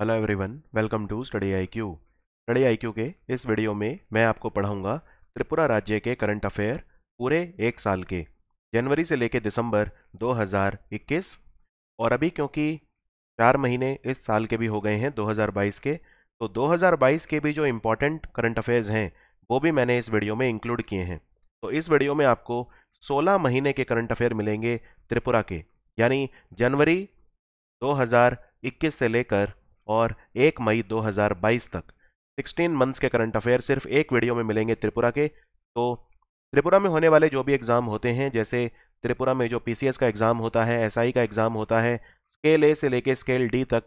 hello everyone welcome to study IQ study IQ के इस video में मैं आपको पढ़ाऊंगा त्रिपुरा राज्य के करंट अफेयर पूरे एक साल के जनवरी से लेकर दिसंबर 2021 और अभी क्योंकि चार महीने इस साल के भी हो गए हैं 2022 के तो 2022 के भी जो इम्पोर्टेंट करंट अफेयर्स हैं वो भी मैंने इस वीडियो में इंक्लूड किए हैं तो इस वीडियो में आपको सोलह महीने के करंट अफेयर मिलेंगे त्रिपुरा के यानी जनवरी 2021 से लेकर और 1 मई 2022 तक 16 मंथ्स के करंट अफेयर सिर्फ एक वीडियो में मिलेंगे त्रिपुरा के तो त्रिपुरा में होने वाले जो भी एग्ज़ाम होते हैं जैसे त्रिपुरा में जो पी का एग्ज़ाम होता है एस SI का एग्ज़ाम होता है स्केल ए से लेके स्केल डी तक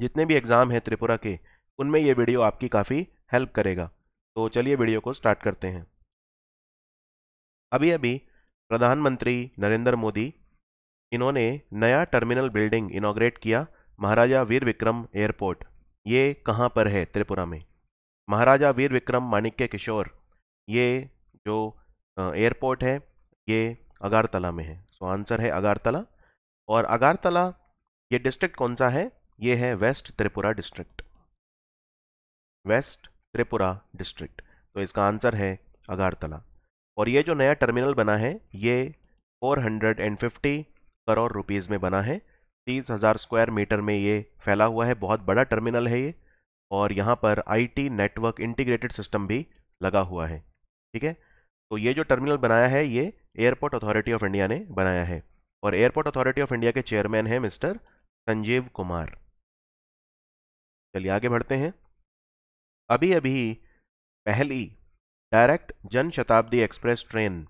जितने भी एग्ज़ाम हैं त्रिपुरा के उनमें ये वीडियो आपकी काफ़ी हेल्प करेगा तो चलिए वीडियो को स्टार्ट करते हैं अभी अभी प्रधानमंत्री नरेंद्र मोदी इन्होंने नया टर्मिनल बिल्डिंग इनाग्रेट किया महाराजा वीर विक्रम एयरपोर्ट ये कहाँ पर है त्रिपुरा में महाराजा वीर विक्रम माणिक्य किशोर ये जो एयरपोर्ट है ये अगारतला में है सो आंसर है अगारतला और अगारतला ये डिस्ट्रिक्ट कौन सा है ये है west Tripura district west Tripura district तो इसका आंसर है अगारतला और ये जो नया टर्मिनल बना है ये 450 करोड़ रुपीज़ में बना है तीस हज़ार स्क्वायर मीटर में ये फैला हुआ है बहुत बड़ा टर्मिनल है ये और यहाँ पर आईटी नेटवर्क इंटीग्रेटेड सिस्टम भी लगा हुआ है ठीक है तो ये जो टर्मिनल बनाया है ये एयरपोर्ट अथॉरिटी ऑफ इंडिया ने बनाया है और एयरपोर्ट अथॉरिटी ऑफ इंडिया के चेयरमैन हैं मिस्टर संजीव कुमार चलिए आगे बढ़ते हैं अभी अभी पहली डायरेक्ट जन शताब्दी एक्सप्रेस ट्रेन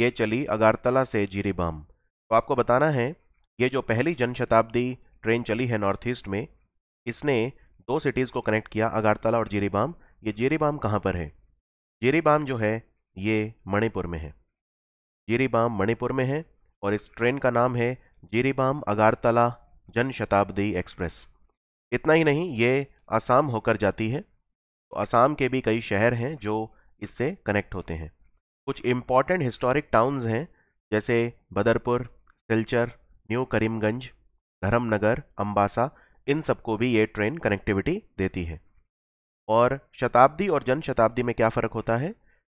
ये चली अगारतला से जीरीबाम तो आपको बताना है ये जो पहली जनशताब्दी ट्रेन चली है नॉर्थ ईस्ट में इसने दो सिटीज़ को कनेक्ट किया अगारतला और जीरीबाम ये जीरीबाम कहाँ पर है जीरीबाम जो है ये मणिपुर में है जीरीबाम मणिपुर में है और इस ट्रेन का नाम है जीरीबाम अगारतला जनशताब्दी एक्सप्रेस इतना ही नहीं ये आसाम होकर जाती है तो आसाम के भी कई शहर हैं जो इससे कनेक्ट होते हैं कुछ इम्पॉर्टेंट हिस्टोरिक टाउन्स हैं जैसे बदरपुर सिलचर न्यू करीमगंज धर्मनगर अम्बासा इन सबको भी ये ट्रेन कनेक्टिविटी देती है और शताब्दी और जन शताब्दी में क्या फ़र्क होता है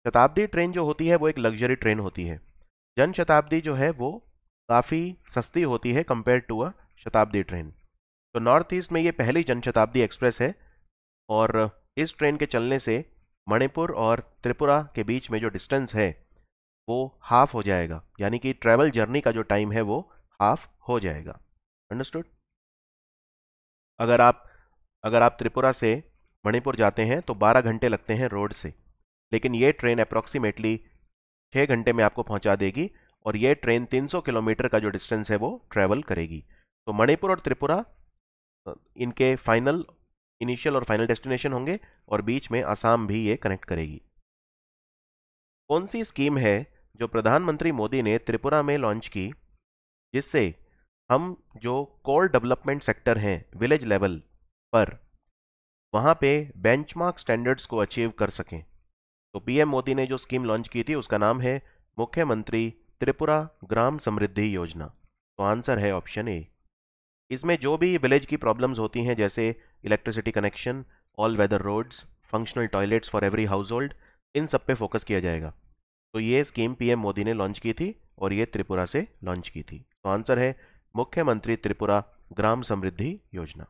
शताब्दी ट्रेन जो होती है वो एक लग्जरी ट्रेन होती है जन शताब्दी जो है वो काफ़ी सस्ती होती है कंपेयर टू अ शताब्दी ट्रेन तो नॉर्थ ईस्ट में ये पहली जन शताब्दी एक्सप्रेस है और इस ट्रेन के चलने से मणिपुर और त्रिपुरा के बीच में जो डिस्टेंस है वो हाफ हो जाएगा यानी कि ट्रैवल जर्नी का जो टाइम है वो हाफ हो जाएगा अंडरस्टूड अगर आप अगर आप त्रिपुरा से मणिपुर जाते हैं तो 12 घंटे लगते हैं रोड से लेकिन ये ट्रेन अप्रॉक्सीमेटली 6 घंटे में आपको पहुंचा देगी और ये ट्रेन 300 किलोमीटर का जो डिस्टेंस है वो ट्रैवल करेगी तो मणिपुर और त्रिपुरा इनके फाइनल इनिशियल और फाइनल डेस्टिनेशन होंगे और बीच में आसाम भी ये कनेक्ट करेगी कौन सी स्कीम है जो प्रधानमंत्री मोदी ने त्रिपुरा में लॉन्च की जिससे हम जो कोर डेवलपमेंट सेक्टर हैं विलेज लेवल पर वहाँ पे बेंचमार्क स्टैंडर्ड्स को अचीव कर सकें तो पीएम मोदी ने जो स्कीम लॉन्च की थी उसका नाम है मुख्यमंत्री त्रिपुरा ग्राम समृद्धि योजना तो आंसर है ऑप्शन ए इसमें जो भी विलेज की प्रॉब्लम्स होती हैं जैसे electricity connection all weather roads functional toilets for every household इन सब पे फोकस किया जाएगा तो ये स्कीम पीएम मोदी ने लॉन्च की थी और ये त्रिपुरा से लॉन्च की थी तो आंसर है मुख्यमंत्री त्रिपुरा ग्राम समृद्धि योजना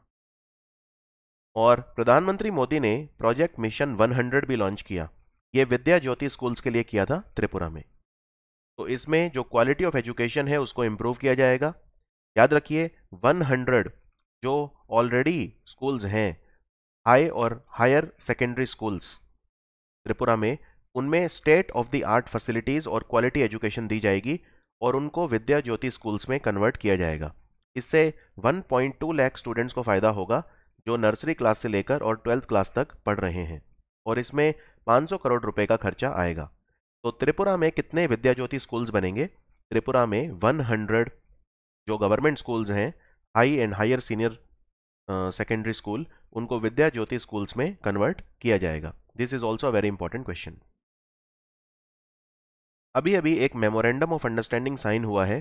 और प्रधानमंत्री मोदी ने प्रोजेक्ट मिशन 100 भी लॉन्च किया ये विद्या ज्योति स्कूल्स के लिए किया था त्रिपुरा में तो इसमें जो क्वालिटी ऑफ एजुकेशन है उसको इम्प्रूव किया जाएगा याद रखिए 100 जो ऑलरेडी स्कूल्स हैं हाई और हायर सेकेंडरी स्कूल्स त्रिपुरा में उनमें state of the art facilities और क्वालिटी एजुकेशन दी जाएगी और उनको विद्या ज्योति स्कूल्स में कन्वर्ट किया जाएगा इससे 1.2 लाख स्टूडेंट्स को फ़ायदा होगा जो नर्सरी क्लास से लेकर और ट्वेल्थ क्लास तक पढ़ रहे हैं और इसमें 500 करोड़ रुपए का खर्चा आएगा तो त्रिपुरा में कितने विद्या ज्योति स्कूल्स बनेंगे त्रिपुरा में 100 जो गवर्नमेंट स्कूल्स हैं high and higher senior secondary school उनको विद्या ज्योति स्कूल्स में कन्वर्ट किया जाएगा this is also very important question अभी अभी एक मेमोरेंडम ऑफ अंडरस्टैंडिंग साइन हुआ है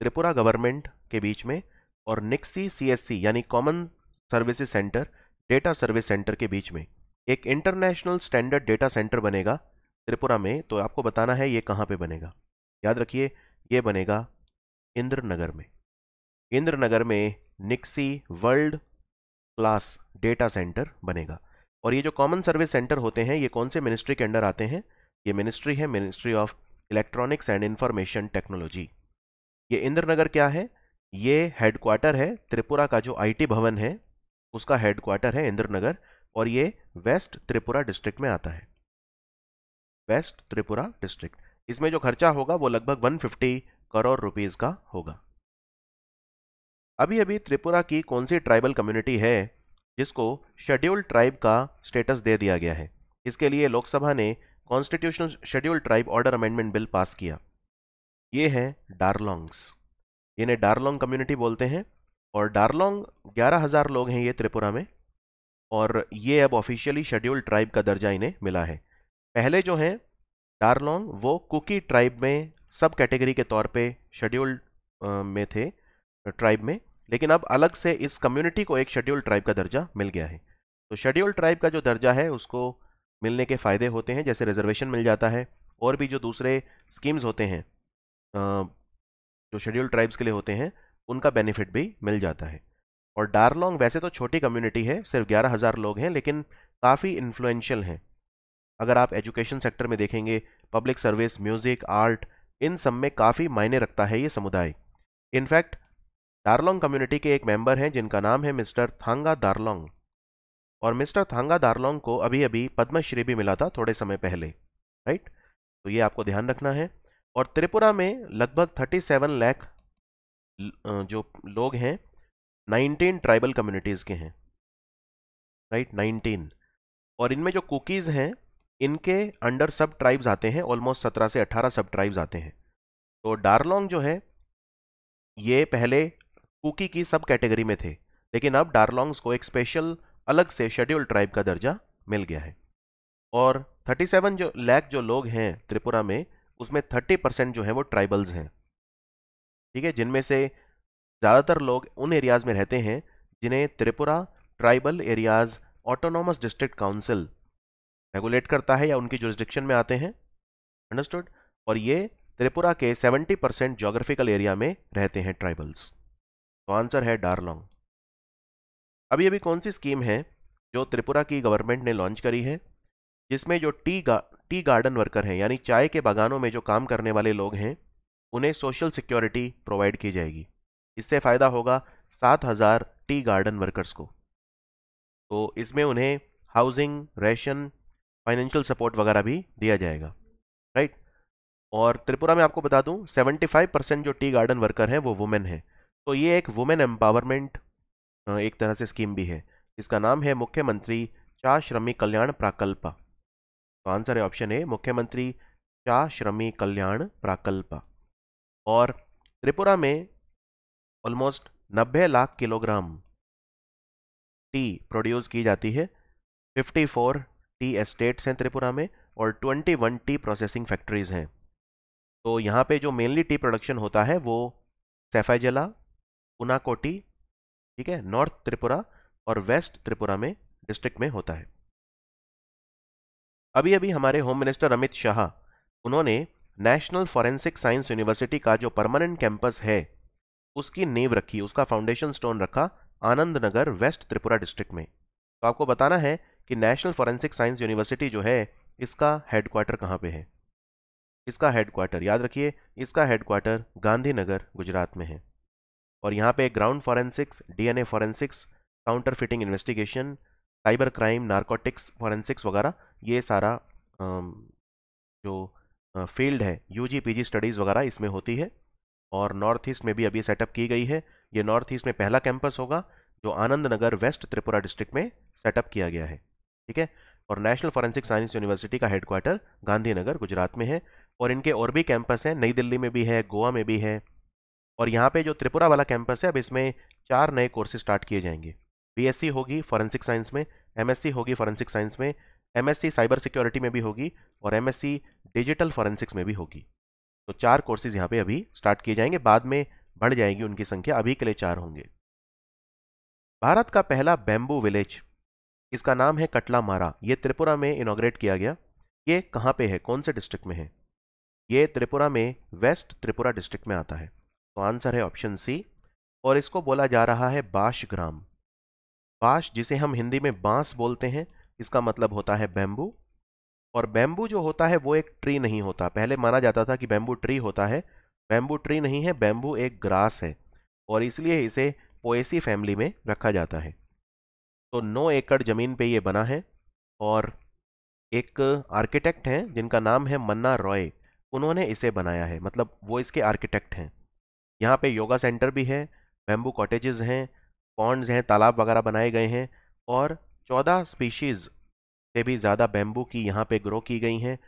त्रिपुरा गवर्नमेंट के बीच में और निक्सी सीएससी यानी common services centre data service centre के बीच में एक इंटरनेशनल स्टैंडर्ड डेटा सेंटर बनेगा त्रिपुरा में तो आपको बताना है ये कहाँ पे बनेगा याद रखिए ये बनेगा इंद्रनगर में इंद्रनगर में NIXI world class data centre बनेगा और ये जो कॉमन सर्विस सेंटर होते हैं ये कौन से मिनिस्ट्री के अंडर आते हैं ये मिनिस्ट्री है ministry of electronics and information technology ये इंद्रनगर क्या है ये हेडक्वार्टर है त्रिपुरा का जो आईटी भवन है उसका हेडक्वार्टर है इंद्रनगर और ये वेस्ट त्रिपुरा डिस्ट्रिक्ट में आता है वेस्ट त्रिपुरा डिस्ट्रिक्ट इसमें जो खर्चा होगा वो लगभग 150 करोड़ रुपीस का होगा अभी अभी त्रिपुरा की कौन सी ट्राइबल कम्युनिटी है जिसको शेड्यूल्ड ट्राइब का स्टेटस दे दिया गया है इसके लिए लोकसभा ने constitutional schedule tribe order amendment bill pass किया ये है डारलोंग्स इन्हें डारलोंग कम्युनिटी बोलते हैं और डारलोंग ग्यारह हज़ार लोग हैं ये त्रिपुरा में और ये अब ऑफिशियली शेड्यूल ट्राइब का दर्जा इन्हें मिला है पहले जो हैं डारलोंग वो कुकी ट्राइब में सब कैटेगरी के तौर पे शेड्यूल में थे ट्राइब में लेकिन अब अलग से इस कम्युनिटी को एक शेड्यूल ट्राइब का दर्जा मिल गया है तो शेड्यूल ट्राइब का जो दर्जा है उसको मिलने के फ़ायदे होते हैं जैसे रिजर्वेशन मिल जाता है और भी जो दूसरे स्कीम्स होते हैं जो शेड्यूल ट्राइब्स के लिए होते हैं उनका बेनिफिट भी मिल जाता है और डारलोंग वैसे तो छोटी कम्युनिटी है सिर्फ ग्यारह हज़ार लोग हैं लेकिन काफ़ी इन्फ्लुएंशियल हैं अगर आप एजुकेशन सेक्टर में देखेंगे पब्लिक सर्विस म्यूज़िक आर्ट इन सब में काफ़ी मायने रखता है ये समुदाय इनफैक्ट डारलोंग कम्युनिटी के एक मेंबर हैं जिनका नाम है मिस्टर थांगा दारलोंग और मिस्टर थांगा दारलोंग को अभी अभी पद्मश्री भी मिला था थोड़े समय पहले राइट तो ये आपको ध्यान रखना है और त्रिपुरा में लगभग 37 लाख जो लोग हैं 19 ट्राइबल कम्युनिटीज़ के हैं राइट नाइनटीन 19 और इनमें जो कुकीज़ हैं इनके अंडर सब ट्राइब्स आते हैं ऑलमोस्ट सत्रह से अट्ठारह सब ट्राइब्स आते हैं तो डारलोंग जो है ये पहले कुकी की सब कैटेगरी में थे लेकिन अब डारलोंग्स को एक स्पेशल अलग से शेड्यूल ट्राइब का दर्जा मिल गया है और 37 जो लैक जो लोग हैं त्रिपुरा में उसमें 30 परसेंट जो है वो ट्राइबल्स हैं ठीक है जिनमें से ज़्यादातर लोग उन एरियाज़ में रहते हैं जिन्हें Tripura tribal areas autonomous district council regulate करता है या उनकी जोरिस्डिक्शन में आते हैं अंडरस्टूड और ये त्रिपुरा के 70 परसेंट जोग्राफिकल एरिया में रहते हैं ट्राइबल्स तो आंसर है डारलोंग अभी अभी कौन सी स्कीम है जो त्रिपुरा की गवर्नमेंट ने लॉन्च करी है जिसमें जो टी गा टी गार्डन वर्कर हैं यानी चाय के बागानों में जो काम करने वाले लोग हैं उन्हें सोशल सिक्योरिटी प्रोवाइड की जाएगी इससे फ़ायदा होगा सात हज़ार टी गार्डन वर्कर्स को तो इसमें उन्हें हाउसिंग रेशन फाइनेंशियल सपोर्ट वगैरह भी दिया जाएगा राइट और त्रिपुरा में आपको बता दूं 75 परसेंट जो टी गार्डन वर्कर हैं वो वुमेन है तो ये एक वुमेन एम्पावरमेंट एक तरह से स्कीम भी है इसका नाम है मुख्यमंत्री चा श्रमिक कल्याण प्राकल्प तो आंसर है ऑप्शन ए मुख्यमंत्री चा श्रमिक कल्याण प्राकल्प और त्रिपुरा में almost 90 lakh kilogram tea produce की जाती है 54 टी एस्टेट्स हैं त्रिपुरा में और 21 टी प्रोसेसिंग फैक्ट्रीज हैं तो यहाँ पे जो मेनली टी प्रोडक्शन होता है वो सेफाइजला उनाकोटी ठीक है नॉर्थ त्रिपुरा और वेस्ट त्रिपुरा में डिस्ट्रिक्ट में होता है अभी अभी हमारे होम मिनिस्टर अमित शाह उन्होंने नेशनल फॉरेंसिक साइंस यूनिवर्सिटी का जो परमानेंट कैंपस है उसकी नींव रखी उसका फाउंडेशन स्टोन रखा आनंद नगर वेस्ट त्रिपुरा डिस्ट्रिक्ट में तो आपको बताना है कि नेशनल फॉरेंसिक साइंस यूनिवर्सिटी जो है इसका हेडक्वार्टर कहाँ पे है इसका हेडक्वार्टर याद रखिए इसका हेडक्वार्टर गांधीनगर गुजरात में है और यहाँ पे ground forensics DNA forensics counterfeiting investigation cyber crime narcotics forensics वगैरह ये सारा जो फील्ड है यूजी पीजी स्टडीज़ वगैरह इसमें होती है और नॉर्थ ईस्ट में भी अभी सेटअप की गई है ये नॉर्थ ईस्ट में पहला कैंपस होगा जो आनंद नगर वेस्ट त्रिपुरा डिस्ट्रिक्ट में सेटअप किया गया है ठीक है और नेशनल फॉरेंसिक साइंस यूनिवर्सिटी का हेडक्वार्टर गांधीनगर गुजरात में है और इनके और भी कैंपस हैं नई दिल्ली में भी है गोवा में भी है और यहाँ पे जो त्रिपुरा वाला कैंपस है अब इसमें चार नए कोर्सेज स्टार्ट किए जाएंगे बीएससी होगी फॉरेंसिक साइंस में एमएससी होगी फॉरेंसिक साइंस में एमएससी साइबर सिक्योरिटी में भी होगी और एमएससी डिजिटल फॉरेंसिक्स में भी होगी तो चार कोर्सेज यहाँ पे अभी स्टार्ट किए जाएंगे बाद में बढ़ जाएगी उनकी संख्या अभी के लिए चार होंगे भारत का पहला बैम्बू विलेज इसका नाम है कटला मारा ये त्रिपुरा में इनोग्रेट किया गया ये कहाँ पे है कौन से डिस्ट्रिक्ट में है ये त्रिपुरा में वेस्ट त्रिपुरा डिस्ट्रिक्ट में आता है तो आंसर है ऑप्शन सी और इसको बोला जा रहा है बाश ग्राम बाश जिसे हम हिंदी में बांस बोलते हैं इसका मतलब होता है बैम्बू और बैम्बू जो होता है वो एक ट्री नहीं होता पहले माना जाता था कि बैम्बू ट्री होता है बैम्बू ट्री नहीं है बैम्बू एक ग्रास है और इसलिए इसे पोएसी फैमिली में रखा जाता है तो नौ एकड़ ज़मीन पे ये बना है और एक आर्किटेक्ट हैं जिनका नाम है मन्ना रॉय उन्होंने इसे बनाया है मतलब वो इसके आर्किटेक्ट हैं यहाँ पे योगा सेंटर भी है बैम्बू कॉटेजेस हैं पॉन्ड्स हैं तालाब वगैरह बनाए गए हैं और चौदह स्पीशीज़ से भी ज़्यादा बैम्बू की यहाँ पे ग्रो की गई हैं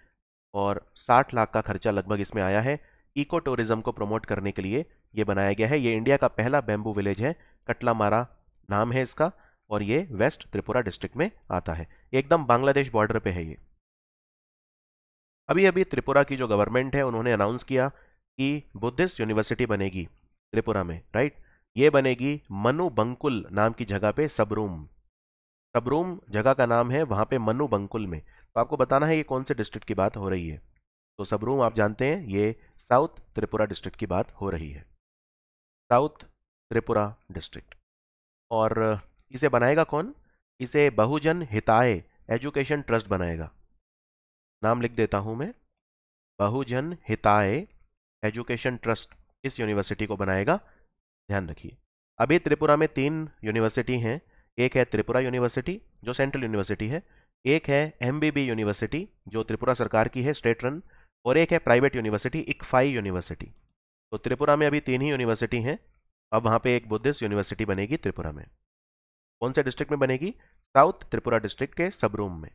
और 60 लाख का खर्चा लगभग इसमें आया है इको टूरिज़्म को प्रमोट करने के लिए ये बनाया गया है ये इंडिया का पहला बैम्बू विलेज है कटलामारा नाम है इसका और ये वेस्ट त्रिपुरा डिस्ट्रिक्ट में आता है एकदम बांग्लादेश बॉर्डर पर है ये अभी अभी त्रिपुरा की जो गवर्नमेंट है उन्होंने अनाउंस किया की बुद्धिस्ट यूनिवर्सिटी बनेगी त्रिपुरा में राइट ये बनेगी मनु बंकुल नाम की जगह पे सबरूम सबरूम जगह का नाम है वहां पे मनु बंकुल में तो आपको बताना है ये कौन से डिस्ट्रिक्ट की बात हो रही है तो सबरूम आप जानते हैं ये साउथ त्रिपुरा डिस्ट्रिक्ट की बात हो रही है साउथ त्रिपुरा डिस्ट्रिक्ट और इसे बनाएगा कौन इसे बहुजन हिताय एजुकेशन ट्रस्ट बनाएगा नाम लिख देता हूं मैं बहुजन हिताय एजुकेशन ट्रस्ट इस यूनिवर्सिटी को बनाएगा ध्यान रखिए अभी त्रिपुरा में तीन यूनिवर्सिटी हैं एक है त्रिपुरा यूनिवर्सिटी जो सेंट्रल यूनिवर्सिटी है एक है एम यूनिवर्सिटी जो त्रिपुरा सरकार की है स्टेट रन और एक है प्राइवेट यूनिवर्सिटी इकफाई यूनिवर्सिटी तो त्रिपुरा में अभी तीन ही यूनिवर्सिटी हैं अब वहाँ पे एक बुद्धिस्ट यूनिवर्सिटी बनेगी त्रिपुरा में कौन से डिस्ट्रिक्ट में बनेगी साउथ त्रिपुरा डिस्ट्रिक्ट के सबरूम में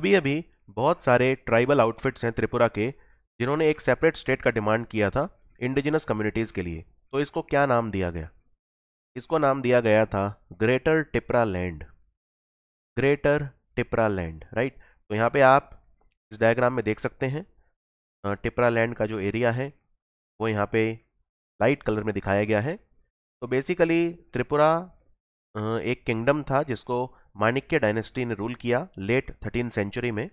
अभी अभी बहुत सारे ट्राइबल आउटफिट्स हैं त्रिपुरा के जिन्होंने एक सेपरेट स्टेट का डिमांड किया था इंडिजिनस कम्युनिटीज़ के लिए तो इसको क्या नाम दिया गया इसको नाम दिया गया था greater Tipra land greater Tipra land right तो यहाँ पे आप इस डायग्राम में देख सकते हैं टिपरा लैंड का जो एरिया है वो यहाँ पे लाइट कलर में दिखाया गया है तो बेसिकली त्रिपुरा एक किंगडम था जिसको माणिक्य डायनेस्टी ने रूल किया लेट थर्टीन सेंचुरी में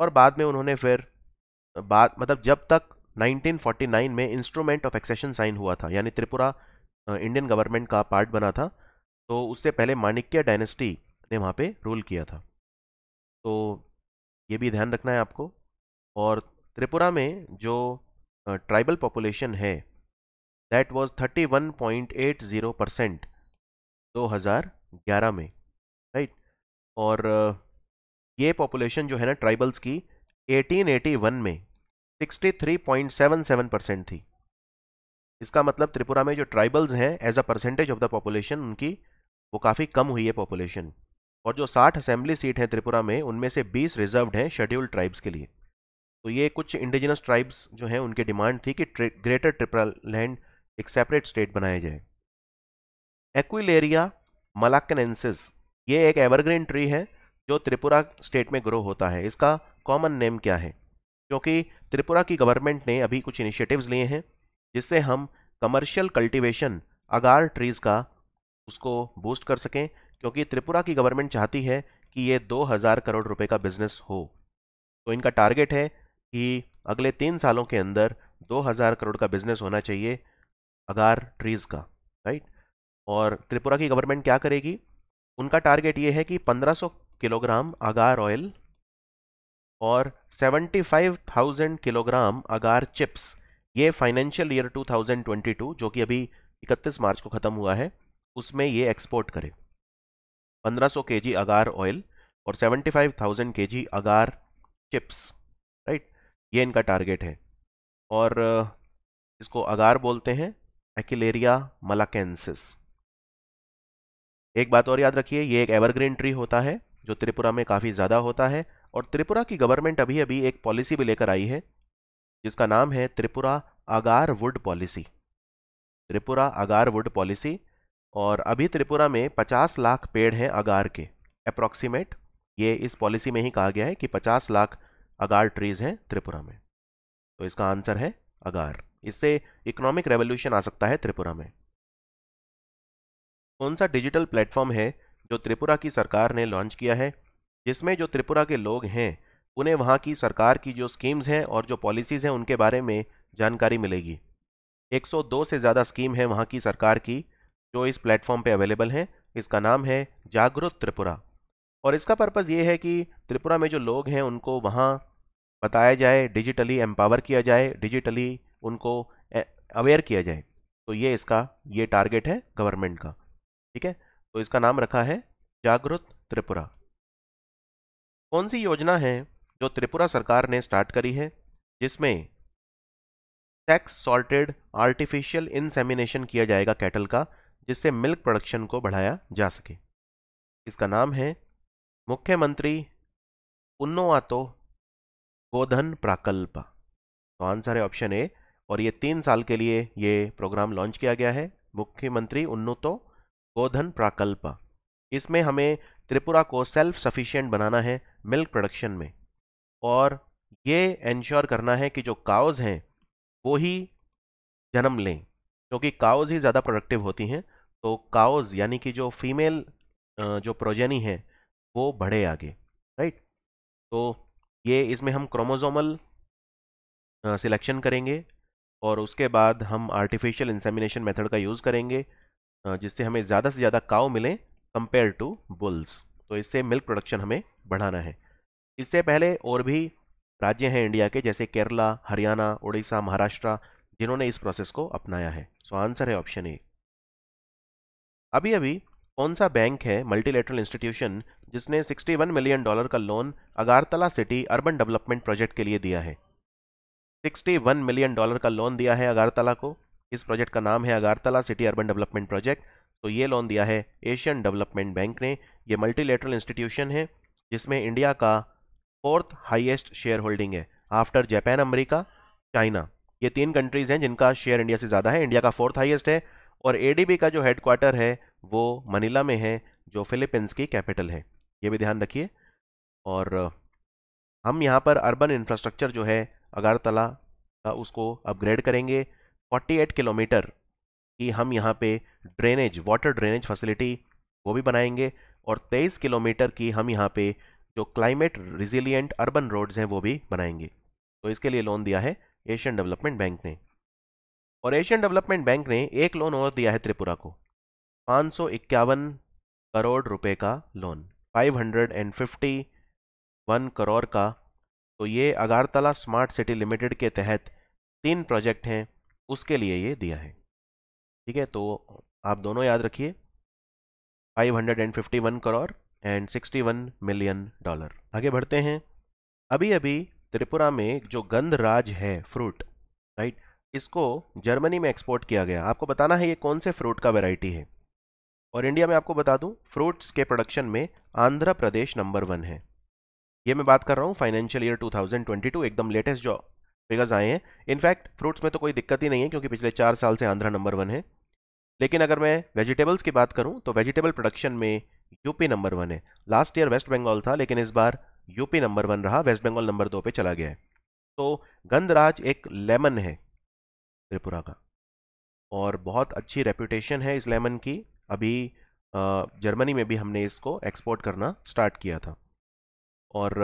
और बाद में उन्होंने फिर बात मतलब जब तक 1949 में इंस्ट्रूमेंट ऑफ एक्सेशन साइन हुआ था यानी त्रिपुरा इंडियन गवर्नमेंट का पार्ट बना था तो उससे पहले माणिक्य डायनेस्टी ने वहाँ पे रूल किया था तो ये भी ध्यान रखना है आपको और त्रिपुरा में जो ट्राइबल पॉपुलेशन है दैट वाज 31.80 परसेंट 2011 में राइट और ये पॉपुलेशन जो है ना ट्राइबल्स की 1881 में 63.77 परसेंट थी इसका मतलब त्रिपुरा में जो ट्राइबल्स हैं as a percentage of the population उनकी वो काफ़ी कम हुई है पॉपुलेशन और जो 60 असेंबली सीट हैं त्रिपुरा में उनमें से 20 रिजर्व्ड हैं शेड्यूल ट्राइब्स के लिए तो ये कुछ इंडिजिनस ट्राइब्स जो हैं उनकी डिमांड थी कि ग्रेटर ट्रिपरा लैंड एक सेपरेट स्टेट बनाया जाए एक्विलेरिया मलाकनेंसिस ये एक एवरग्रीन ट्री है जो त्रिपुरा स्टेट में ग्रो होता है इसका कॉमन नेम क्या है क्योंकि त्रिपुरा की गवर्नमेंट ने अभी कुछ इनिशिएटिव्स लिए हैं जिससे हम कमर्शियल कल्टीवेशन अगार ट्रीज़ का उसको बूस्ट कर सकें क्योंकि त्रिपुरा की गवर्नमेंट चाहती है कि ये 2000 करोड़ रुपए का बिजनेस हो तो इनका टारगेट है कि अगले तीन सालों के अंदर 2000 करोड़ का बिजनेस होना चाहिए अगार ट्रीज़ का राइट और त्रिपुरा की गवर्नमेंट क्या करेगी उनका टारगेट ये है कि 1500 किलोग्राम अगार ऑयल और 75,000 किलोग्राम अगार चिप्स ये फाइनेंशियल ईयर 2022 जो कि अभी 31 मार्च को ख़त्म हुआ है उसमें ये एक्सपोर्ट करे 1500 सौ अगार ऑयल और 75,000 केजी अगार चिप्स राइट ये इनका टारगेट है और इसको अगार बोलते हैं एक्लेरिया मलाकेंसिस एक बात और याद रखिए ये एक एवरग्रीन ट्री होता है जो त्रिपुरा में काफ़ी ज़्यादा होता है और त्रिपुरा की गवर्नमेंट अभी अभी एक पॉलिसी भी लेकर आई है जिसका नाम है त्रिपुरा आगार वुड पॉलिसी त्रिपुरा आगार वुड पॉलिसी और अभी त्रिपुरा में 50 लाख पेड़ हैं आगार के अप्रॉक्सीमेट ये इस पॉलिसी में ही कहा गया है कि 50 लाख अगार ट्रीज हैं त्रिपुरा में तो इसका आंसर है अगार इससे इकोनॉमिक रेवोल्यूशन आ सकता है त्रिपुरा में कौन सा डिजिटल प्लेटफॉर्म है जो त्रिपुरा की सरकार ने लॉन्च किया है जिसमें जो त्रिपुरा के लोग हैं उन्हें वहाँ की सरकार की जो स्कीम्स हैं और जो पॉलिसीज़ हैं उनके बारे में जानकारी मिलेगी 102 से ज़्यादा स्कीम है वहाँ की सरकार की जो इस प्लेटफॉर्म पे अवेलेबल हैं इसका नाम है जागरूक त्रिपुरा और इसका पर्पज़ ये है कि त्रिपुरा में जो लोग हैं उनको वहाँ बताया जाए डिजिटली एम्पावर किया जाए डिजिटली उनको अवेयर किया जाए तो ये इसका ये टारगेट है गवर्नमेंट का ठीक है तो इसका नाम रखा है जागरूक त्रिपुरा कौन सी योजना है जो त्रिपुरा सरकार ने स्टार्ट करी है जिसमें सेक्स सॉल्टेड आर्टिफिशियल इंसेमिनेशन किया जाएगा कैटल का जिससे मिल्क प्रोडक्शन को बढ़ाया जा सके इसका नाम है मुख्यमंत्री उन्नोआतो गोधन प्राकल्प तो आंसर है ऑप्शन ए और ये तीन साल के लिए ये प्रोग्राम लॉन्च किया गया है मुख्यमंत्री तो गोधन प्राकल्प इसमें हमें त्रिपुरा को सेल्फ सफिशियंट बनाना है मिल्क प्रोडक्शन में और ये इंश्योर करना है कि जो काउज़ हैं वो ही जन्म लें क्योंकि काउज़ ही ज़्यादा प्रोडक्टिव होती हैं तो काउज़ यानी कि जो फीमेल जो प्रोजेनी है वो बढ़े आगे राइट तो ये इसमें हम क्रोमोजोमल सिलेक्शन करेंगे और उसके बाद हम आर्टिफिशियल इंसेमिनेशन मेथड का यूज़ करेंगे जिससे हमें ज़्यादा से ज़्यादा काव मिलें कंपेयर टू बुल्स तो इससे मिल्क प्रोडक्शन हमें बढ़ाना है इससे पहले और भी राज्य हैं इंडिया के जैसे केरला हरियाणा उड़ीसा महाराष्ट्र जिन्होंने इस प्रोसेस को अपनाया है सो आंसर है ऑप्शन ए अभी अभी कौन सा बैंक है मल्टीलेटरल इंस्टीट्यूशन जिसने 61 मिलियन डॉलर का loan Agartala city urban development project के लिए दिया है 61 मिलियन डॉलर का लोन दिया है अगारतला को इस प्रोजेक्ट का नाम है Agartala city urban development project तो ये लोन दिया है एशियन डेवलपमेंट बैंक ने ये मल्टीलेटरल इंस्टीट्यूशन है जिसमें इंडिया का फोर्थ हाईएस्ट शेयर होल्डिंग है आफ्टर जापान अमेरिका चाइना ये तीन कंट्रीज़ हैं जिनका शेयर इंडिया से ज़्यादा है इंडिया का फोर्थ हाईएस्ट है और एडीबी का जो हेडक्वार्टर है वो मनीला में है जो फिलीपींस की कैपिटल है ये भी ध्यान रखिए और हम यहाँ पर अर्बन इंफ्रास्ट्रक्चर जो है अगरतला का उसको अपग्रेड करेंगे 48 किलोमीटर कि हम यहाँ पे ड्रेनेज वाटर ड्रेनेज फैसिलिटी वो भी बनाएंगे और 23 किलोमीटर की हम यहाँ पे जो क्लाइमेट रिजिलियंट अर्बन रोड्स हैं वो भी बनाएंगे तो इसके लिए लोन दिया है एशियन डेवलपमेंट बैंक ने और एशियन डेवलपमेंट बैंक ने एक लोन और दिया है त्रिपुरा को पाँच करोड़ रुपये का लोन फाइव करोड़ का तो ये अगारतला स्मार्ट सिटी लिमिटेड के तहत तीन प्रोजेक्ट हैं उसके लिए ये दिया है ठीक है तो आप दोनों याद रखिए 551 करोड़ एंड 61 मिलियन डॉलर आगे बढ़ते हैं अभी अभी त्रिपुरा में जो गंधराज है फ्रूट राइट इसको जर्मनी में एक्सपोर्ट किया गया आपको बताना है ये कौन से फ्रूट का वेराइटी है और इंडिया में आपको बता दूं फ्रूट्स के प्रोडक्शन में आंध्र प्रदेश नंबर वन है ये मैं बात कर रहा हूँ फाइनेंशियल ईयर 2022 एकदम लेटेस्ट जो फिगर्स आए हैं इनफैक्ट फ्रूट्स में तो कोई दिक्कत ही नहीं है क्योंकि पिछले चार साल से आंध्रा नंबर वन है लेकिन अगर मैं वेजिटेबल्स की बात करूं तो वेजिटेबल प्रोडक्शन में यूपी नंबर वन है लास्ट ईयर वेस्ट बंगाल था लेकिन इस बार यूपी नंबर वन रहा वेस्ट बंगाल नंबर दो पे चला गया है तो गंधराज एक लेमन है त्रिपुरा का और बहुत अच्छी रेपुटेशन है इस लेमन की अभी जर्मनी में भी हमने इसको एक्सपोर्ट करना स्टार्ट किया था और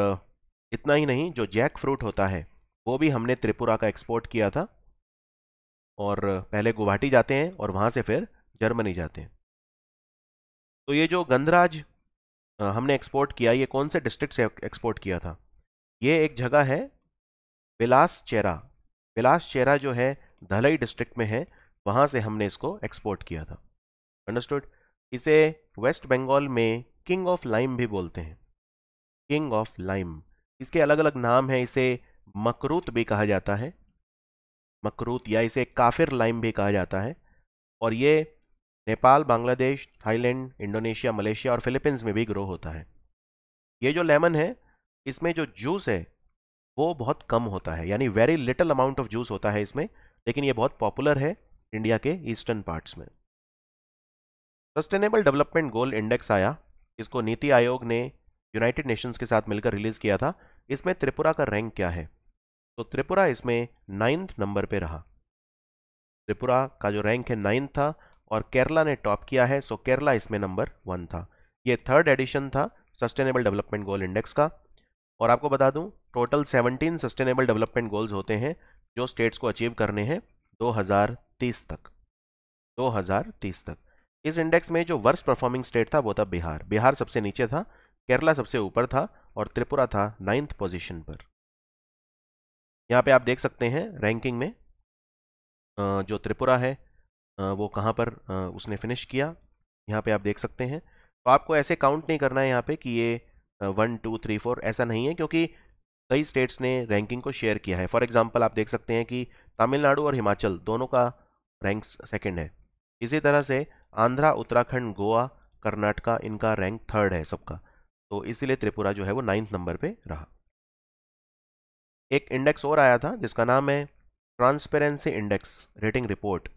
इतना ही नहीं जो जैक फ्रूट होता है वो भी हमने त्रिपुरा का एक्सपोर्ट किया था और पहले गुवाहाटी जाते हैं और वहाँ से फिर जर्मनी जाते हैं तो ये जो गंधराज हमने एक्सपोर्ट किया ये कौन से डिस्ट्रिक्ट से एक्सपोर्ट किया था ये एक जगह है बिलास चेरा बिलास चेरा जो है धलई डिस्ट्रिक्ट में है वहाँ से हमने इसको एक्सपोर्ट किया था अंडरस्टूड इसे वेस्ट बंगाल में किंग ऑफ लाइम भी बोलते हैं किंग ऑफ लाइम इसके अलग अलग नाम हैं इसे मकरूत भी कहा जाता है मकरूत या इसे काफिर लाइम भी कहा जाता है और ये Nepal Bangladesh Thailand Indonesia Malaysia और फिलीपींस में भी ग्रो होता है ये जो लेमन है इसमें जो जूस है वो बहुत कम होता है यानी very little amount of juice होता है इसमें लेकिन ये बहुत पॉपुलर है इंडिया के ईस्टर्न पार्ट्स में सस्टेनेबल डेवलपमेंट गोल इंडेक्स आया इसको नीति आयोग ने यूनाइटेड नेशंस के साथ मिलकर रिलीज़ किया था इसमें त्रिपुरा का रैंक क्या है तो त्रिपुरा इसमें नाइन्थ नंबर पे रहा त्रिपुरा का जो रैंक है नाइन्थ था और केरला ने टॉप किया है सो केरला इसमें नंबर वन था ये थर्ड एडिशन था सस्टेनेबल डेवलपमेंट गोल इंडेक्स का और आपको बता दूं टोटल 17 सस्टेनेबल डेवलपमेंट गोल्स होते हैं जो स्टेट्स को अचीव करने हैं 2030 तक 2030 तक इस इंडेक्स में जो वर्स्ट परफॉर्मिंग स्टेट था वो था बिहार बिहार सबसे नीचे था केरला सबसे ऊपर था और त्रिपुरा था नाइन्थ पोजिशन पर यहाँ पे आप देख सकते हैं रैंकिंग में जो त्रिपुरा है वो कहाँ पर उसने फिनिश किया यहाँ पे आप देख सकते हैं तो आपको ऐसे काउंट नहीं करना है यहाँ पे कि ये वन टू थ्री फोर ऐसा नहीं है क्योंकि कई स्टेट्स ने रैंकिंग को शेयर किया है फॉर एग्जाम्पल आप देख सकते हैं कि तमिलनाडु और हिमाचल दोनों का रैंक सेकेंड है इसी तरह से आंध्रा उत्तराखंड गोवा कर्नाटका इनका रैंक थर्ड है सबका तो इसीलिए त्रिपुरा जो है वो नाइन्थ नंबर पे रहा एक इंडेक्स और आया था जिसका नाम है ट्रांसपेरेंसी इंडेक्स रेटिंग रिपोर्ट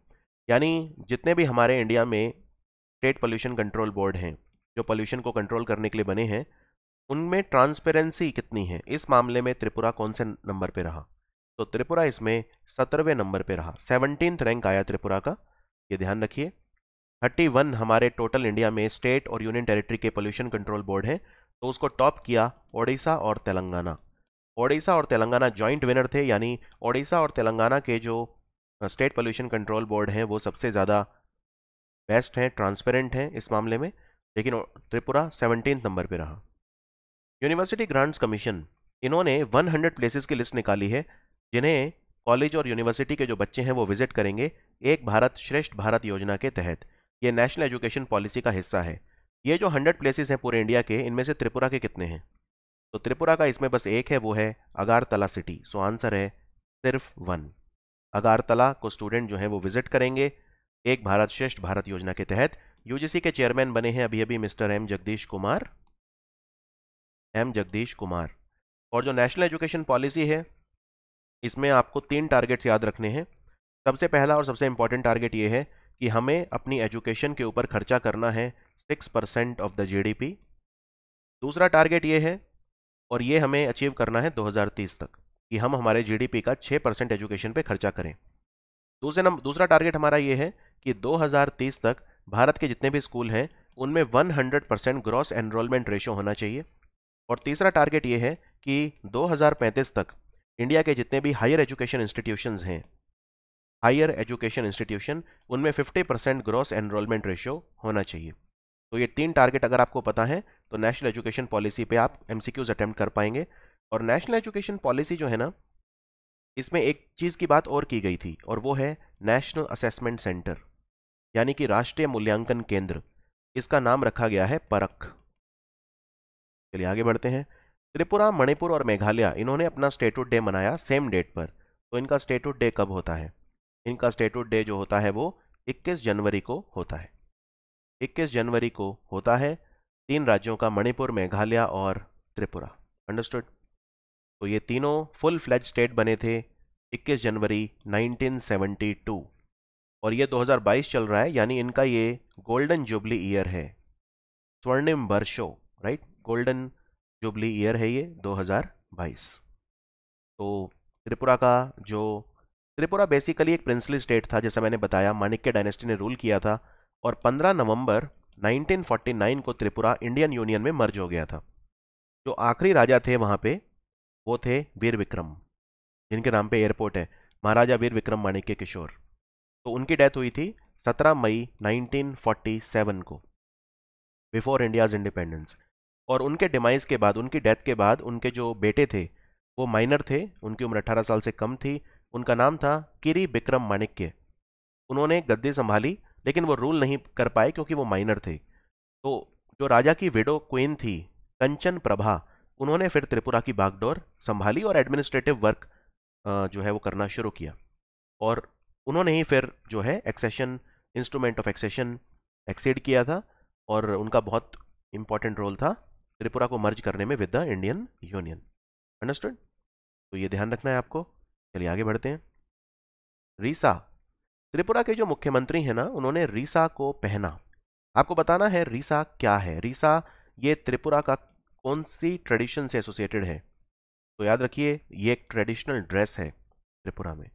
यानी जितने भी हमारे इंडिया में स्टेट पोल्यूशन कंट्रोल बोर्ड हैं जो पोल्यूशन को कंट्रोल करने के लिए बने हैं उनमें ट्रांसपेरेंसी कितनी है इस मामले में त्रिपुरा कौन से नंबर पर रहा तो त्रिपुरा इसमें सत्रहवें नंबर पर रहा सेवनटीन रैंक आया त्रिपुरा का ये ध्यान रखिए 31 हमारे टोटल इंडिया में स्टेट और यूनियन टेरिटरी के पोल्यूशन कंट्रोल बोर्ड हैं तो उसको टॉप किया ओडिशा और तेलंगाना ओडिशा और तेलंगाना जॉइंट विनर थे यानी ओडिशा और तेलंगाना के जो स्टेट पोल्यूशन कंट्रोल बोर्ड हैं वो सबसे ज़्यादा बेस्ट हैं ट्रांसपेरेंट हैं इस मामले में लेकिन त्रिपुरा सेवनटीन नंबर पर रहा यूनिवर्सिटी ग्रांट्स कमीशन इन्होंने 100 प्लेसेस की लिस्ट निकाली है जिन्हें कॉलेज और यूनिवर्सिटी के जो बच्चे हैं वो विजिट करेंगे एक भारत श्रेष्ठ भारत योजना के तहत ये नेशनल एजुकेशन पॉलिसी का हिस्सा है ये जो 100 प्लेसेस हैं पूरे इंडिया के इनमें से त्रिपुरा के कितने हैं तो त्रिपुरा का इसमें बस एक है वो है अगारतला सिटी सो आंसर है सिर्फ वन अगारतला को स्टूडेंट जो है वो विजिट करेंगे एक भारत श्रेष्ठ भारत योजना के तहत यूजीसी के चेयरमैन बने हैं अभी अभी mister M Jagadish Kumar M Jagadish Kumar और जो नेशनल एजुकेशन पॉलिसी है इसमें आपको तीन टारगेट्स याद रखने हैं सबसे पहला और सबसे इंपॉर्टेंट टारगेट ये है कि हमें अपनी एजुकेशन के ऊपर खर्चा करना है six percent of the GDP दूसरा टारगेट ये है और ये हमें अचीव करना है 2030 तक कि हम हमारे जीडीपी का 6 परसेंट एजुकेशन पे खर्चा करें दूसरे नंबर दूसरा टारगेट हमारा ये है कि 2030 तक भारत के जितने भी स्कूल हैं उनमें 100 परसेंट ग्रॉस एनरोलमेंट रेशो होना चाहिए और तीसरा टारगेट ये है कि 2035 तक इंडिया के जितने भी हायर एजुकेशन इंस्टीट्यूशन हैं हायर एजुकेशन इंस्टीट्यूशन उनमें fifty percent gross enrolment ratio होना चाहिए तो ये तीन टारगेट अगर आपको पता है तो नेशनल एजुकेशन पॉलिसी पे आप एम अटेम्प्ट कर पाएंगे और नेशनल एजुकेशन पॉलिसी जो है ना इसमें एक चीज़ की बात और की गई थी और वो है नेशनल असेसमेंट सेंटर यानी कि राष्ट्रीय मूल्यांकन केंद्र इसका नाम रखा गया है परख चलिए आगे बढ़ते हैं त्रिपुरा मणिपुर और मेघालय इन्होंने अपना स्टेटूट डे मनाया सेम डेट पर तो इनका स्टेटूट डे कब होता है इनका स्टेटूट डे जो होता है वो 21 जनवरी को होता है 21 जनवरी को होता है तीन राज्यों का मणिपुर मेघालय और त्रिपुरा अंडरस्टूड तो ये तीनों फुल फ्लैज स्टेट बने थे 21 जनवरी 1972 और ये 2022 चल रहा है यानी इनका ये गोल्डन जुबली ईयर है स्वर्णिम वर्षो राइट गोल्डन जुबली ईयर है ये 2022 तो त्रिपुरा का जो त्रिपुरा बेसिकली एक प्रिंसली स्टेट था जैसा मैंने बताया माणिक्य डायनेस्टी ने रूल किया था और 15 नवंबर 1949 को त्रिपुरा इंडियन यूनियन में मर्ज हो गया था जो आखिरी राजा थे वहाँ पे वो थे वीर विक्रम जिनके नाम पे एयरपोर्ट है महाराजा वीर विक्रम माणिक्य किशोर तो उनकी डेथ हुई थी 17 मई 1947 को बिफोर इंडियाज इंडिपेंडेंस और उनके डिमाइज के बाद उनकी डेथ के बाद उनके जो बेटे थे वो माइनर थे उनकी उम्र 18 साल से कम थी उनका नाम था किरी विक्रम माणिक्य उन्होंने गद्दी संभाली लेकिन वो रूल नहीं कर पाए क्योंकि वो माइनर थे तो जो राजा की विडो क्वीन थी कंचन प्रभा उन्होंने फिर त्रिपुरा की बागडोर संभाली और एडमिनिस्ट्रेटिव वर्क जो है वो करना शुरू किया और उन्होंने ही फिर जो है accession instrument of accession acceded किया था और उनका बहुत इंपॉर्टेंट रोल था त्रिपुरा को मर्ज करने में with the Indian union understood तो ये ध्यान रखना है आपको चलिए आगे बढ़ते हैं रीसा त्रिपुरा के जो मुख्यमंत्री हैं ना उन्होंने रीसा को पहना आपको बताना है रीसा क्या है रीसा ये त्रिपुरा का कौन सी ट्रेडिशन से एसोसिएटेड है तो याद रखिए ये एक ट्रेडिशनल ड्रेस है त्रिपुरा में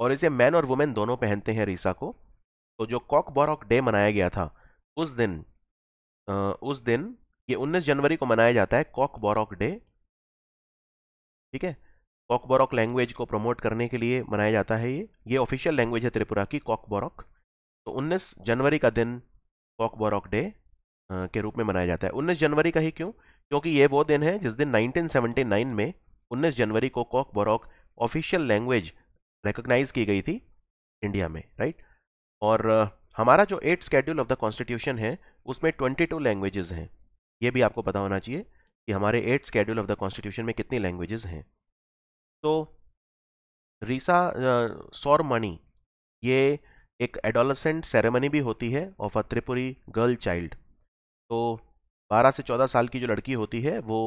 और इसे मैन और वुमेन दोनों पहनते हैं रीसा को तो जो कॉक बॉरॉक डे मनाया गया था उस दिन उस दिन ये 19 जनवरी को मनाया जाता है कॉक बॉरॉक डे ठीक है कॉकबोरॉक लैंग्वेज को प्रमोट करने के लिए मनाया जाता है ये ये ऑफिशियल लैंग्वेज है त्रिपुरा की कॉकबोरॉक तो 19 जनवरी का दिन कॉकबोरॉक डे के रूप में मनाया जाता है 19 जनवरी का ही क्यों क्योंकि ये वो दिन है जिस दिन 1979 में 19 जनवरी को कॉकबोरक ऑफिशियल लैंग्वेज रिकोगनाइज की गई थी इंडिया में राइट और हमारा जो eight schedule of the constitution है उसमें ट्वेंटी टू लैंग्वेजेस हैं ये भी आपको पता होना चाहिए कि हमारे eight schedule of the constitution में कितनी लैंग्वेजेज हैं तो रीसा सौर मणि ये एक एडोलसेंट सेरेमनी भी होती है of a Tripuri girl child तो 12 से 14 साल की जो लड़की होती है वो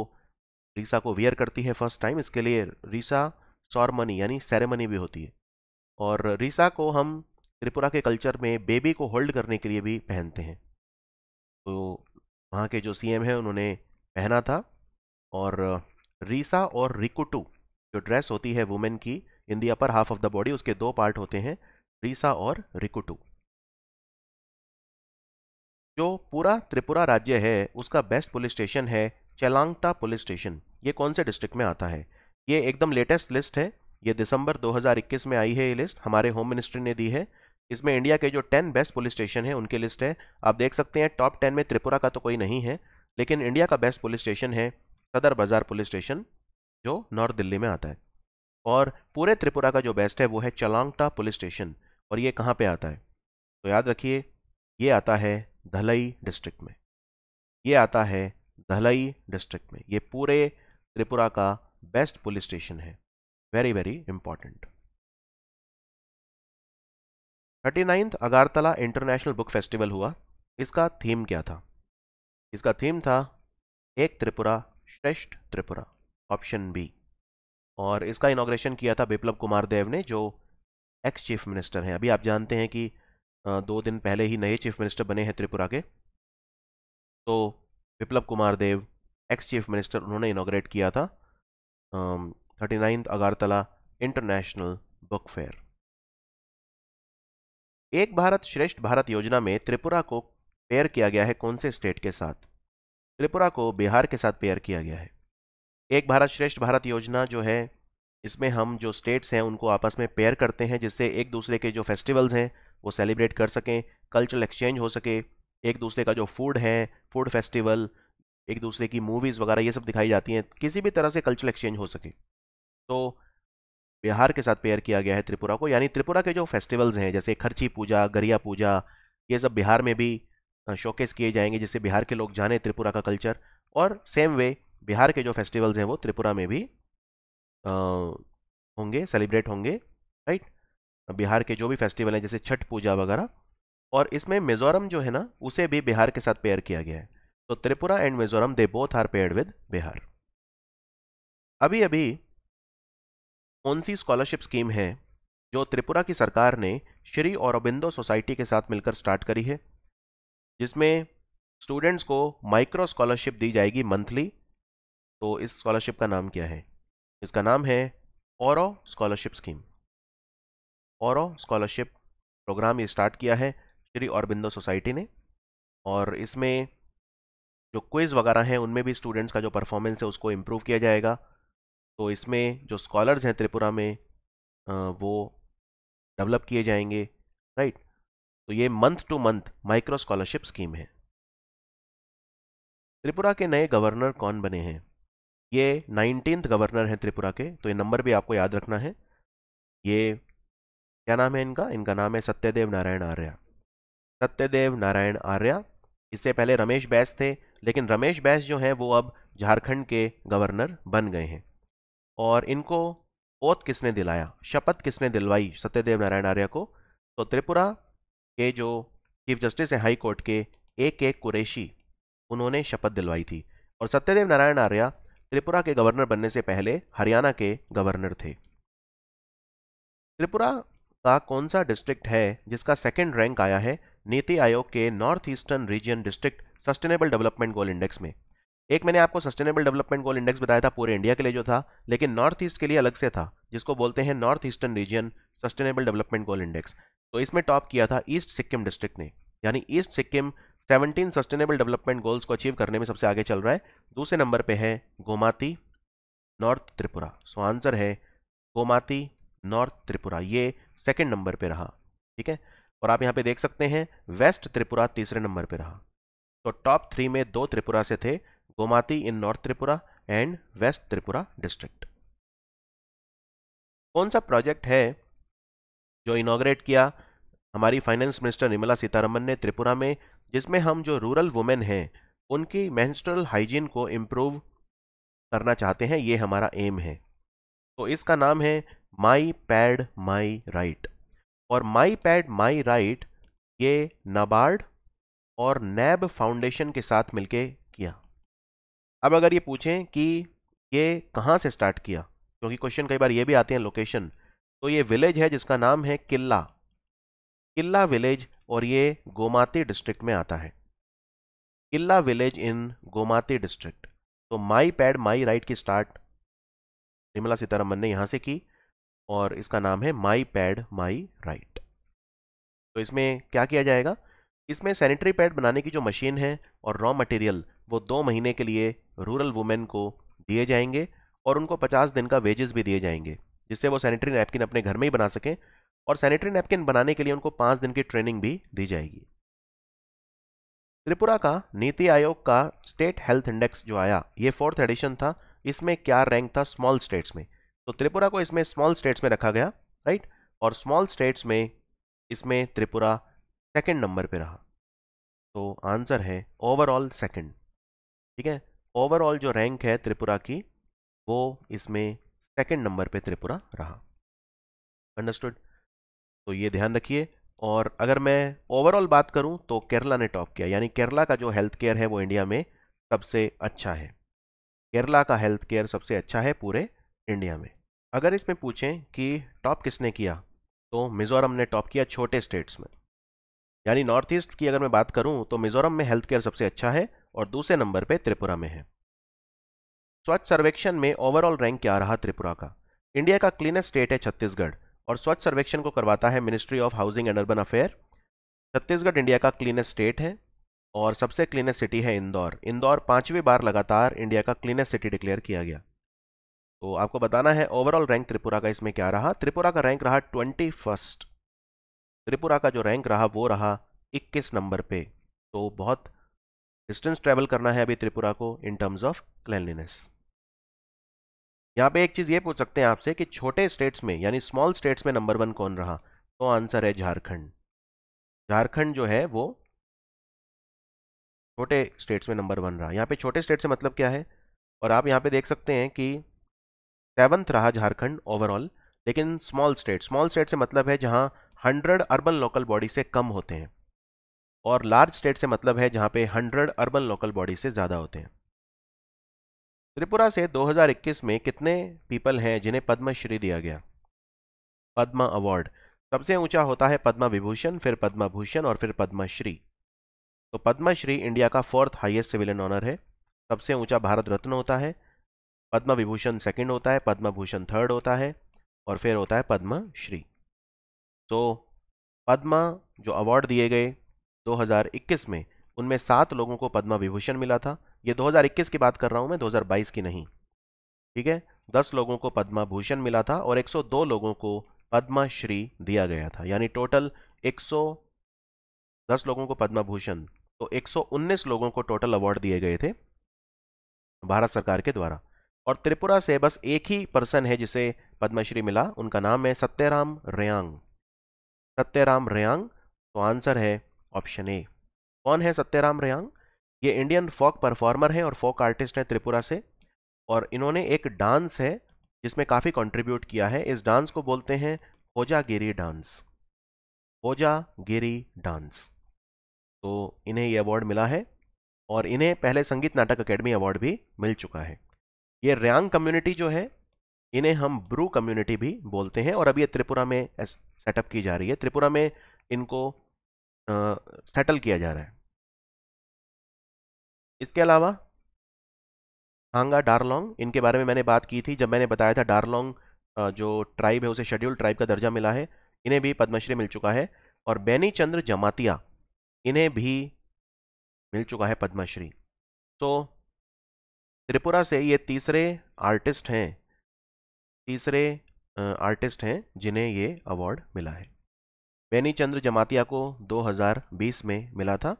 रीसा को वियर करती है फर्स्ट टाइम इसके लिए रीसा सौरमनी यानी सेरेमनी भी होती है और रीसा को हम त्रिपुरा के कल्चर में बेबी को होल्ड करने के लिए भी पहनते हैं तो वहाँ के जो सीएम हैं उन्होंने पहना था और रीसा और रिकुटू जो ड्रेस होती है वुमेन की in the upper half of the body उसके दो पार्ट होते हैं रीसा और रिकुटू जो पूरा त्रिपुरा राज्य है उसका बेस्ट पुलिस स्टेशन है चेलांगता पुलिस स्टेशन ये कौन से डिस्ट्रिक्ट में आता है ये एकदम लेटेस्ट लिस्ट है ये दिसंबर 2021 में आई है ये लिस्ट हमारे होम मिनिस्ट्री ने दी है इसमें इंडिया के जो 10 बेस्ट पुलिस स्टेशन है उनकी लिस्ट है आप देख सकते हैं टॉप 10 में त्रिपुरा का तो कोई नहीं है लेकिन इंडिया का बेस्ट पुलिस स्टेशन है सदर बाजार पुलिस स्टेशन जो नॉर्थ दिल्ली में आता है और पूरे त्रिपुरा का जो बेस्ट है वो है चलांगटा पुलिस स्टेशन और ये कहाँ पे आता है तो याद रखिए ये आता है धलई डिस्ट्रिक्ट में ये आता है धलई डिस्ट्रिक्ट में ये पूरे त्रिपुरा का बेस्ट पुलिस स्टेशन है very very important thirty ninth Agartala international book festival हुआ इसका थीम क्या था इसका थीम था एक त्रिपुरा श्रेष्ठ त्रिपुरा ऑप्शन बी और इसका इनाग्रेशन किया था विप्लव कुमार देव ने जो एक्स चीफ मिनिस्टर हैं अभी आप जानते हैं कि दो दिन पहले ही नए चीफ मिनिस्टर बने हैं त्रिपुरा के तो Biplab Kumar Deb ex chief minister उन्होंने इनाग्रेट किया था thirty ninth Agartala international book fair Ek Bharat श्रेष्ठ भारत योजना में त्रिपुरा को पेयर किया गया है कौन से स्टेट के साथ त्रिपुरा को बिहार के साथ पेयर किया गया है एक भारत श्रेष्ठ भारत योजना जो है इसमें हम जो स्टेट्स हैं उनको आपस में पेयर करते हैं जिससे एक दूसरे के जो फेस्टिवल्स हैं वो सेलिब्रेट कर सकें कल्चरल एक्सचेंज हो सके एक दूसरे का जो फूड है फूड फेस्टिवल एक दूसरे की मूवीज़ वगैरह ये सब दिखाई जाती हैं किसी भी तरह से कल्चरल एक्सचेंज हो सके तो बिहार के साथ पेयर किया गया है त्रिपुरा को यानी त्रिपुरा के जो फेस्टिवल्स हैं जैसे खर्ची पूजा गरिया पूजा ये सब बिहार में भी शोकेस किए जाएंगे जिससे बिहार के लोग जाने त्रिपुरा का कल्चर और सेम वे बिहार के जो फेस्टिवल्स हैं वो त्रिपुरा में भी होंगे सेलिब्रेट होंगे राइट बिहार के जो भी फेस्टिवल हैं जैसे छठ पूजा वगैरह और इसमें मिजोरम जो है ना उसे भी बिहार के साथ पेयर किया गया है तो Tripura and Mizoram they both are paired with Bihar अभी अभी कौन सी स्कॉलरशिप स्कीम है जो त्रिपुरा की सरकार ने श्री औरबिंदो सोसाइटी के साथ मिलकर स्टार्ट करी है जिसमें स्टूडेंट्स को माइक्रो स्कॉलरशिप दी जाएगी मंथली तो इस स्कॉलरशिप का नाम क्या है इसका नाम है और स्कॉलरशिप स्कीम और स्कॉलरशिप प्रोग्राम ये स्टार्ट किया है श्री औरबिंदो सोसाइटी ने और इसमें जो क्विज़ वगैरह हैं उनमें भी स्टूडेंट्स का जो परफॉर्मेंस है उसको इम्प्रूव किया जाएगा तो इसमें जो स्कॉलर्स हैं त्रिपुरा में वो डेवलप किए जाएंगे राइट तो ये month to month micro scholarship scheme है त्रिपुरा के नए गवर्नर कौन बने हैं ये नाइनटीन्थ गवर्नर हैं त्रिपुरा के तो ये नंबर भी आपको याद रखना है ये क्या नाम है इनका इनका नाम है सत्यदेव नारायण आर्या सत्यदेव नारायण आर्या इससे पहले रमेश बैस थे लेकिन रमेश बैस जो हैं वो अब झारखंड के गवर्नर बन गए हैं और इनको ओत किसने दिलाया शपथ किसने दिलवाई सत्यदेव नारायण आर्या को तो त्रिपुरा के जो चीफ जस्टिस हैं हाई कोर्ट के ए के कुरैशी उन्होंने शपथ दिलवाई थी और सत्यदेव नारायण आर्या त्रिपुरा के गवर्नर बनने से पहले हरियाणा के गवर्नर थे त्रिपुरा का कौन सा डिस्ट्रिक्ट है जिसका सेकेंड रैंक आया है नीति आयोग के north eastern region district sustainable development goal index में एक मैंने आपको सस्टेनेबल डेवलपमेंट गोल इंडेक्स बताया था पूरे इंडिया के लिए जो था लेकिन नॉर्थ ईस्ट के लिए अलग से था जिसको बोलते हैं north eastern region sustainable development goal index तो इसमें टॉप किया था ईस्ट सिक्किम डिस्ट्रिक्ट ने यानी east Sikkim 17 sustainable development goals को अचीव करने में सबसे आगे चल रहा है दूसरे नंबर पे है Gomati north Tripura so answer है गोमाती नॉर्थ त्रिपुरा ये सेकेंड नंबर पे रहा ठीक है और आप यहाँ पे देख सकते हैं वेस्ट त्रिपुरा तीसरे नंबर पे रहा तो टॉप थ्री में दो त्रिपुरा से थे Gomati in north Tripura and west Tripura district कौन सा प्रोजेक्ट है जो इनोग्रेट किया हमारी फाइनेंस मिनिस्टर निर्मला सीतारमन ने त्रिपुरा में जिसमें हम जो रूरल वुमेन हैं उनकी मैंस्ट्रल हाइजीन को इम्प्रूव करना चाहते हैं ये हमारा एम है तो इसका नाम है माई पैड माई राइट और माई पैड माई राइट ये नबार्ड और नैब फाउंडेशन के साथ मिलके किया अब अगर ये पूछें कि ये कहाँ से स्टार्ट किया क्योंकि क्वेश्चन कई बार ये भी आते हैं लोकेशन तो ये विलेज है जिसका नाम है किल्ला किल्ला विलेज और ये गोमाती डिस्ट्रिक्ट में आता है किल्ला विलेज इन गोमाती डिस्ट्रिक्ट तो माई पैड माई राइट की स्टार्ट निर्मला सीतारमन ने यहां से की और इसका नाम है माई पैड माई राइट तो इसमें क्या किया जाएगा इसमें सैनिटरी पैड बनाने की जो मशीन है और रॉ मटेरियल वो दो महीने के लिए रूरल वुमेन को दिए जाएंगे और उनको पचास दिन का वेजेस भी दिए जाएंगे जिससे वो सैनिटरी नैपकिन अपने घर में ही बना सकें और सैनिटरी नैपकिन बनाने के लिए उनको पांच दिन की ट्रेनिंग भी दी जाएगी त्रिपुरा का नीति आयोग का स्टेट हेल्थ इंडेक्स जो आया ये फोर्थ एडिशन था इसमें क्या रैंक था स्मॉल स्टेट्स में तो त्रिपुरा को इसमें स्मॉल स्टेट्स में रखा गया राइट और स्मॉल स्टेट्स में इसमें त्रिपुरा सेकंड नंबर पे रहा तो आंसर है ओवरऑल सेकंड ठीक है ओवरऑल जो रैंक है त्रिपुरा की वो इसमें सेकेंड नंबर पे त्रिपुरा रहा अंडरस्टूड तो ये ध्यान रखिए और अगर मैं ओवरऑल बात करूं तो केरला ने टॉप किया यानी केरला का जो हेल्थ केयर है वो इंडिया में सबसे अच्छा है केरला का हेल्थ केयर सबसे अच्छा है पूरे इंडिया में अगर इसमें पूछें कि टॉप किसने किया तो मिज़ोरम ने टॉप किया छोटे स्टेट्स में यानी नॉर्थ ईस्ट की अगर मैं बात करूं तो मिज़ोरम में हेल्थ केयर सबसे अच्छा है और दूसरे नंबर पे त्रिपुरा में है स्वच्छ सर्वेक्षण में ओवरऑल रैंक क्या रहा त्रिपुरा का इंडिया का क्लीनेस्ट स्टेट है छत्तीसगढ़ और स्वच्छ सर्वेक्षण को करवाता है ministry of housing and urban affair Chhattisgarh India का क्लीनेस्ट स्टेट है और सबसे क्लीनेस्ट सिटी है इंदौर इंदौर पाँचवीं बार लगातार इंडिया का क्लीनेस्ट सिटी डिक्लेयर किया गया तो आपको बताना है ओवरऑल रैंक त्रिपुरा का इसमें क्या रहा त्रिपुरा का रैंक रहा ट्वेंटी फर्स्ट त्रिपुरा का जो रैंक रहा वो रहा इक्कीस नंबर पे तो बहुत डिस्टेंस ट्रैवल करना है अभी त्रिपुरा को इन टर्म्स ऑफ क्लैनलीनेस यहाँ पे एक चीज़ ये पूछ सकते हैं आपसे कि छोटे स्टेट्स में यानी स्मॉल स्टेट्स में नंबर वन कौन रहा तो आंसर है झारखंड झारखंड जो है वो छोटे स्टेट्स में नंबर वन रहा यहाँ पे छोटे स्टेट से मतलब क्या है और आप यहाँ पे देख सकते हैं कि सेवन्थ रहा झारखंड ओवरऑल लेकिन स्मॉल स्टेट स्मॉल स्टेट से मतलब है जहाँ हंड्रेड अर्बन लोकल बॉडी से कम होते हैं और लार्ज स्टेट से मतलब है जहाँ पे हंड्रेड अर्बन लोकल बॉडी से ज़्यादा होते हैं त्रिपुरा से 2021 में कितने पीपल हैं जिन्हें पद्मश्री दिया गया पद्मा अवार्ड सबसे ऊंचा होता है पद्मा विभूषण फिर पद्मा भूषण और फिर पद्मश्री तो पद्मश्री इंडिया का फोर्थ हाईएस्ट सिविलियन ऑनर है सबसे ऊंचा भारत रत्न होता है पद्म विभूषण सेकेंड होता है पद्म भूषण थर्ड होता है और फिर होता है पद्मश्री तो पद्मा जो अवार्ड दिए गए 2021 में उनमें सात लोगों को पद्मा विभूषण मिला था ये 2021 की बात कर रहा हूं मैं 2022 की नहीं ठीक है दस लोगों को पद्मा भूषण मिला था और 102 लोगों को पद्मा श्री दिया गया था यानी टोटल 10 लोगों को पद्मा भूषण तो 119 लोगों को टोटल अवार्ड दिए गए थे भारत सरकार के द्वारा और त्रिपुरा से बस एक ही पर्सन है जिसे पद्मश्री मिला उनका नाम है सत्यराम रेयांग सत्यराम रेयांग तो आंसर है ऑप्शन ए कौन है सत्यराम रेयांग ये इंडियन फोक परफॉर्मर हैं और फोक आर्टिस्ट हैं त्रिपुरा से और इन्होंने एक डांस है जिसमें काफ़ी कंट्रीब्यूट किया है इस डांस को बोलते हैं गिरी डांस गिरी डांस तो इन्हें ये अवार्ड मिला है और इन्हें पहले संगीत नाटक अकेडमी अवार्ड भी मिल चुका है ये रियांग कम्युनिटी जो है इन्हें हम ब्रू कम्युनिटी भी बोलते हैं और अब ये त्रिपुरा में सेटअप की जा रही है त्रिपुरा में इनको सेटल किया जा रहा है इसके अलावा हांगा डारलोंग इनके बारे में मैंने बात की थी जब मैंने बताया था डारलोंग जो ट्राइब है उसे शेड्यूल ट्राइब का दर्जा मिला है इन्हें भी पद्मश्री मिल चुका है और बैनी चंद्र जमातिया इन्हें भी मिल चुका है पद्मश्री तो त्रिपुरा से ये तीसरे आर्टिस्ट हैं तीसरे आर्टिस्ट हैं जिन्हें ये अवार्ड मिला है बैनी चंद्र जमातिया को 2020 में मिला था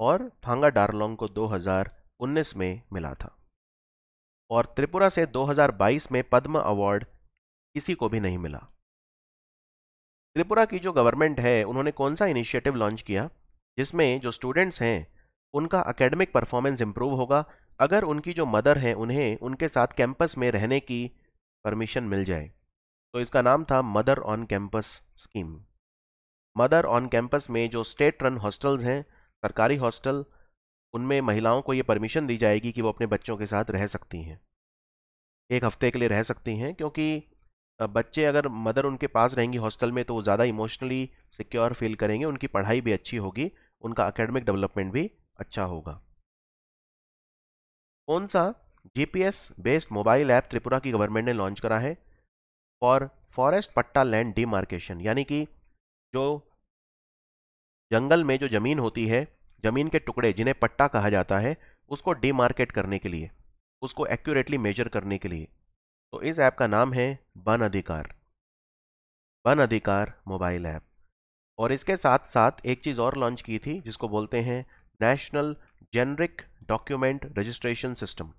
और फांगा डारलोंग को 2019 में मिला था और त्रिपुरा से 2022 में पद्म अवार्ड किसी को भी नहीं मिला त्रिपुरा की जो गवर्नमेंट है उन्होंने कौन सा इनिशिएटिव लॉन्च किया जिसमें जो स्टूडेंट्स हैं उनका एकेडमिक परफॉर्मेंस इम्प्रूव होगा अगर उनकी जो मदर हैं उन्हें उनके साथ कैंपस में रहने की परमिशन मिल जाए तो इसका नाम था mother on campus scheme mother on campus में जो स्टेट रन हॉस्टल्स हैं सरकारी हॉस्टल उनमें महिलाओं को ये परमिशन दी जाएगी कि वो अपने बच्चों के साथ रह सकती हैं एक हफ्ते के लिए रह सकती हैं क्योंकि बच्चे अगर मदर उनके पास रहेंगी हॉस्टल में तो वो ज़्यादा इमोशनली सिक्योर फील करेंगे उनकी पढ़ाई भी अच्छी होगी उनका अकेडमिक डेवलपमेंट भी अच्छा होगा कौन सा GPS based mobile app Tripura की गवर्नमेंट ने लॉन्च करा है for forest patta land demarcation यानी कि जो जंगल में जो ज़मीन होती है जमीन के टुकड़े जिन्हें पट्टा कहा जाता है उसको डीमार्केट करने के लिए उसको एक्यूरेटली मेजर करने के लिए तो इस ऐप का नाम है वन अधिकार वन अधिकार मोबाइल ऐप और इसके साथ साथ एक चीज़ और लॉन्च की थी जिसको बोलते हैं national generic document registration system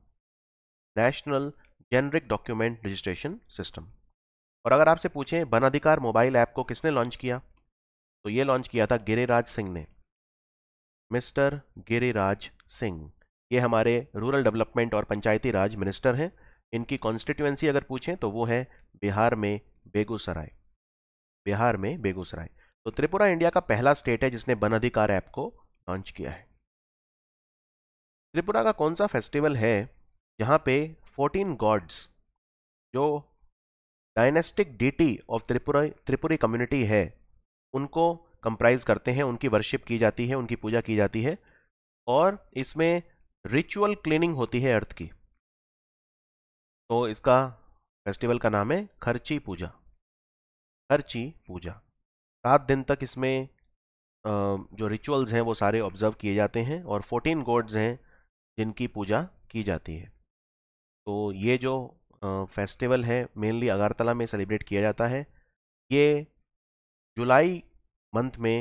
national generic document registration system और अगर आपसे पूछें वन अधिकार मोबाइल ऐप को किसने लॉन्च किया तो ये लॉन्च किया था गिरिराज सिंह ने मिस्टर गिरिराज सिंह ये हमारे रूरल डेवलपमेंट और पंचायती राज मिनिस्टर हैं इनकी कॉन्स्टिट्यूएंसी अगर पूछें तो वो है बिहार में बेगूसराय बिहार में बेगूसराय तो त्रिपुरा इंडिया का पहला स्टेट है जिसने वन अधिकार ऐप को लॉन्च किया है त्रिपुरा का कौन सा फेस्टिवल है जहाँ पे 14 गॉड्स जो dynastic deity of Tripura Tripuri community है उनको कंप्राइज करते हैं उनकी वर्शिप की जाती है उनकी पूजा की जाती है और इसमें रिचुअल क्लीनिंग होती है अर्थ की तो इसका फेस्टिवल का नाम है खर्ची पूजा खर्ची पूजा सात दिन तक इसमें जो रिचुअल्स हैं वो सारे ऑब्जर्व किए जाते हैं और फोर्टीन गॉड्स हैं जिनकी पूजा की जाती है तो ये जो फेस्टिवल है मेनली अगरतला में सेलिब्रेट किया जाता है ये जुलाई मंथ में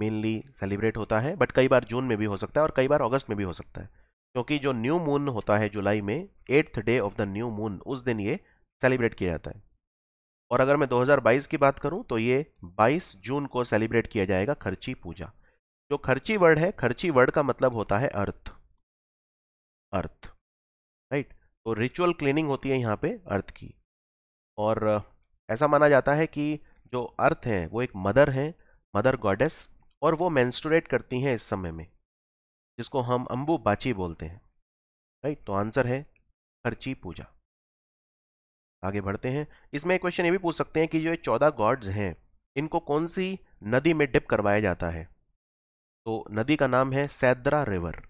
मेनली सेलिब्रेट होता है बट कई बार जून में भी हो सकता है और कई बार अगस्त में भी हो सकता है क्योंकि जो न्यू मून होता है जुलाई में eighth day of the new moon उस दिन ये सेलिब्रेट किया जाता है और अगर मैं 2022 की बात करूं तो ये 22 जून को सेलिब्रेट किया जाएगा खर्ची पूजा जो खर्ची वर्ड है खर्ची वर्ड का मतलब होता है अर्थ अर्थ राइट तो रिचुअल क्लीनिंग होती है यहाँ पे अर्थ की और ऐसा माना जाता है कि जो अर्थ है वो एक मदर है मदर गॉडेस और वो मैंस्टोरेट करती हैं इस समय में जिसको हम अम्बू बाची बोलते हैं राइट तो आंसर है खर्ची पूजा आगे बढ़ते हैं इसमें क्वेश्चन ये भी पूछ सकते हैं कि जो चौदह गॉड्स हैं इनको कौन सी नदी में डिप करवाया जाता है तो नदी का नाम है Saidra river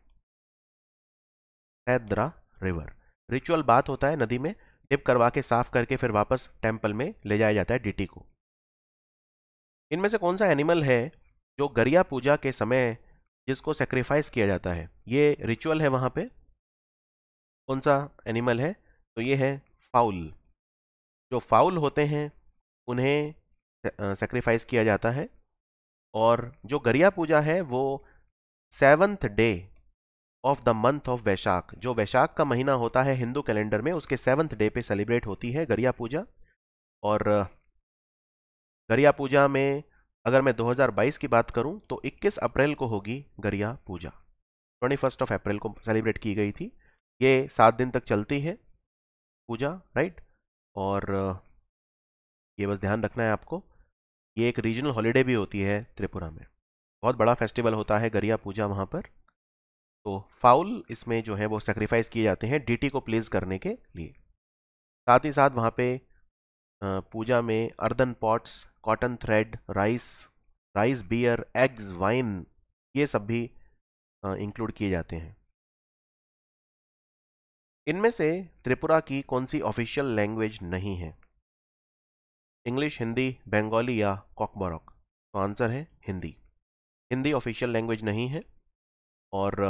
Saidra river ritual bath होता है नदी में डिप करवा के साफ करके फिर वापस टेम्पल में ले जाया जाता है डिटी को इनमें से कौन सा एनिमल है जो गरिया पूजा के समय जिसको सेक्रीफाइस किया जाता है ये रिचुअल है वहाँ पे कौन सा एनिमल है तो ये है फाउल जो फाउल होते हैं उन्हें सेक्रीफाइस किया जाता है और जो गरिया पूजा है वो seventh day of the month of Vaishakh जो वैशाख का महीना होता है हिंदू कैलेंडर में उसके सेवन्थ डे पे सेलिब्रेट होती है गरिया पूजा और गरिया पूजा में अगर मैं 2022 की बात करूं तो 21 अप्रैल को होगी Garia Puja twenty first of April को सेलिब्रेट की गई थी ये सात दिन तक चलती है पूजा राइट और ये बस ध्यान रखना है आपको ये एक रीजनल हॉलीडे भी होती है त्रिपुरा में बहुत बड़ा फेस्टिवल होता है गरिया पूजा वहाँ पर तो फाउल इसमें जो है वो सेक्रीफाइस किए जाते हैं डीटी को प्लेज करने के लिए साथ ही साथ वहाँ पे पूजा में earthen pots cotton thread rice rice beer eggs wine ये सब भी इंक्लूड किए जाते हैं इनमें से त्रिपुरा की कौन सी ऑफिशियल लैंग्वेज नहीं है इंग्लिश हिंदी बंगाली या कॉकबरॉक तो आंसर है हिंदी हिंदी ऑफिशियल लैंग्वेज नहीं है और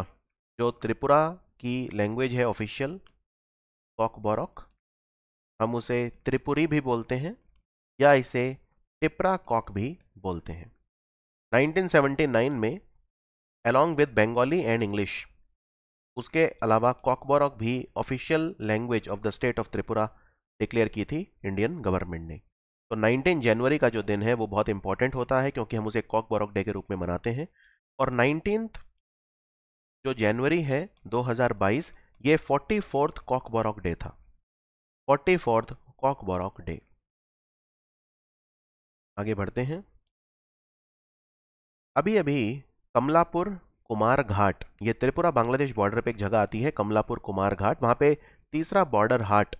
जो त्रिपुरा की लैंग्वेज है ऑफिशियल कॉकबरॉक हम उसे त्रिपुरी भी बोलते हैं या इसे टिपरा कॉक भी बोलते हैं 1979 में along with Bengali and English उसके अलावा कॉकबोरॉक भी official language of the state of Tripura declare की थी इंडियन गवर्नमेंट ने तो 19 जनवरी का जो दिन है वो बहुत इंपॉर्टेंट होता है क्योंकि हम उसे कॉकबोरॉक डे के रूप में मनाते हैं और नाइनटीन जो जनवरी है 2022 ये फोर्टी फोर्थ डे था फोर्टी फोर्थ कॉक the डे आगे बढ़ते हैं अभी अभी कमलापुर कुमार घाट ये त्रिपुरा बांग्लादेश बॉर्डर पे एक जगह आती है कमलापुर कुमार घाट वहां पे तीसरा बॉर्डर हाट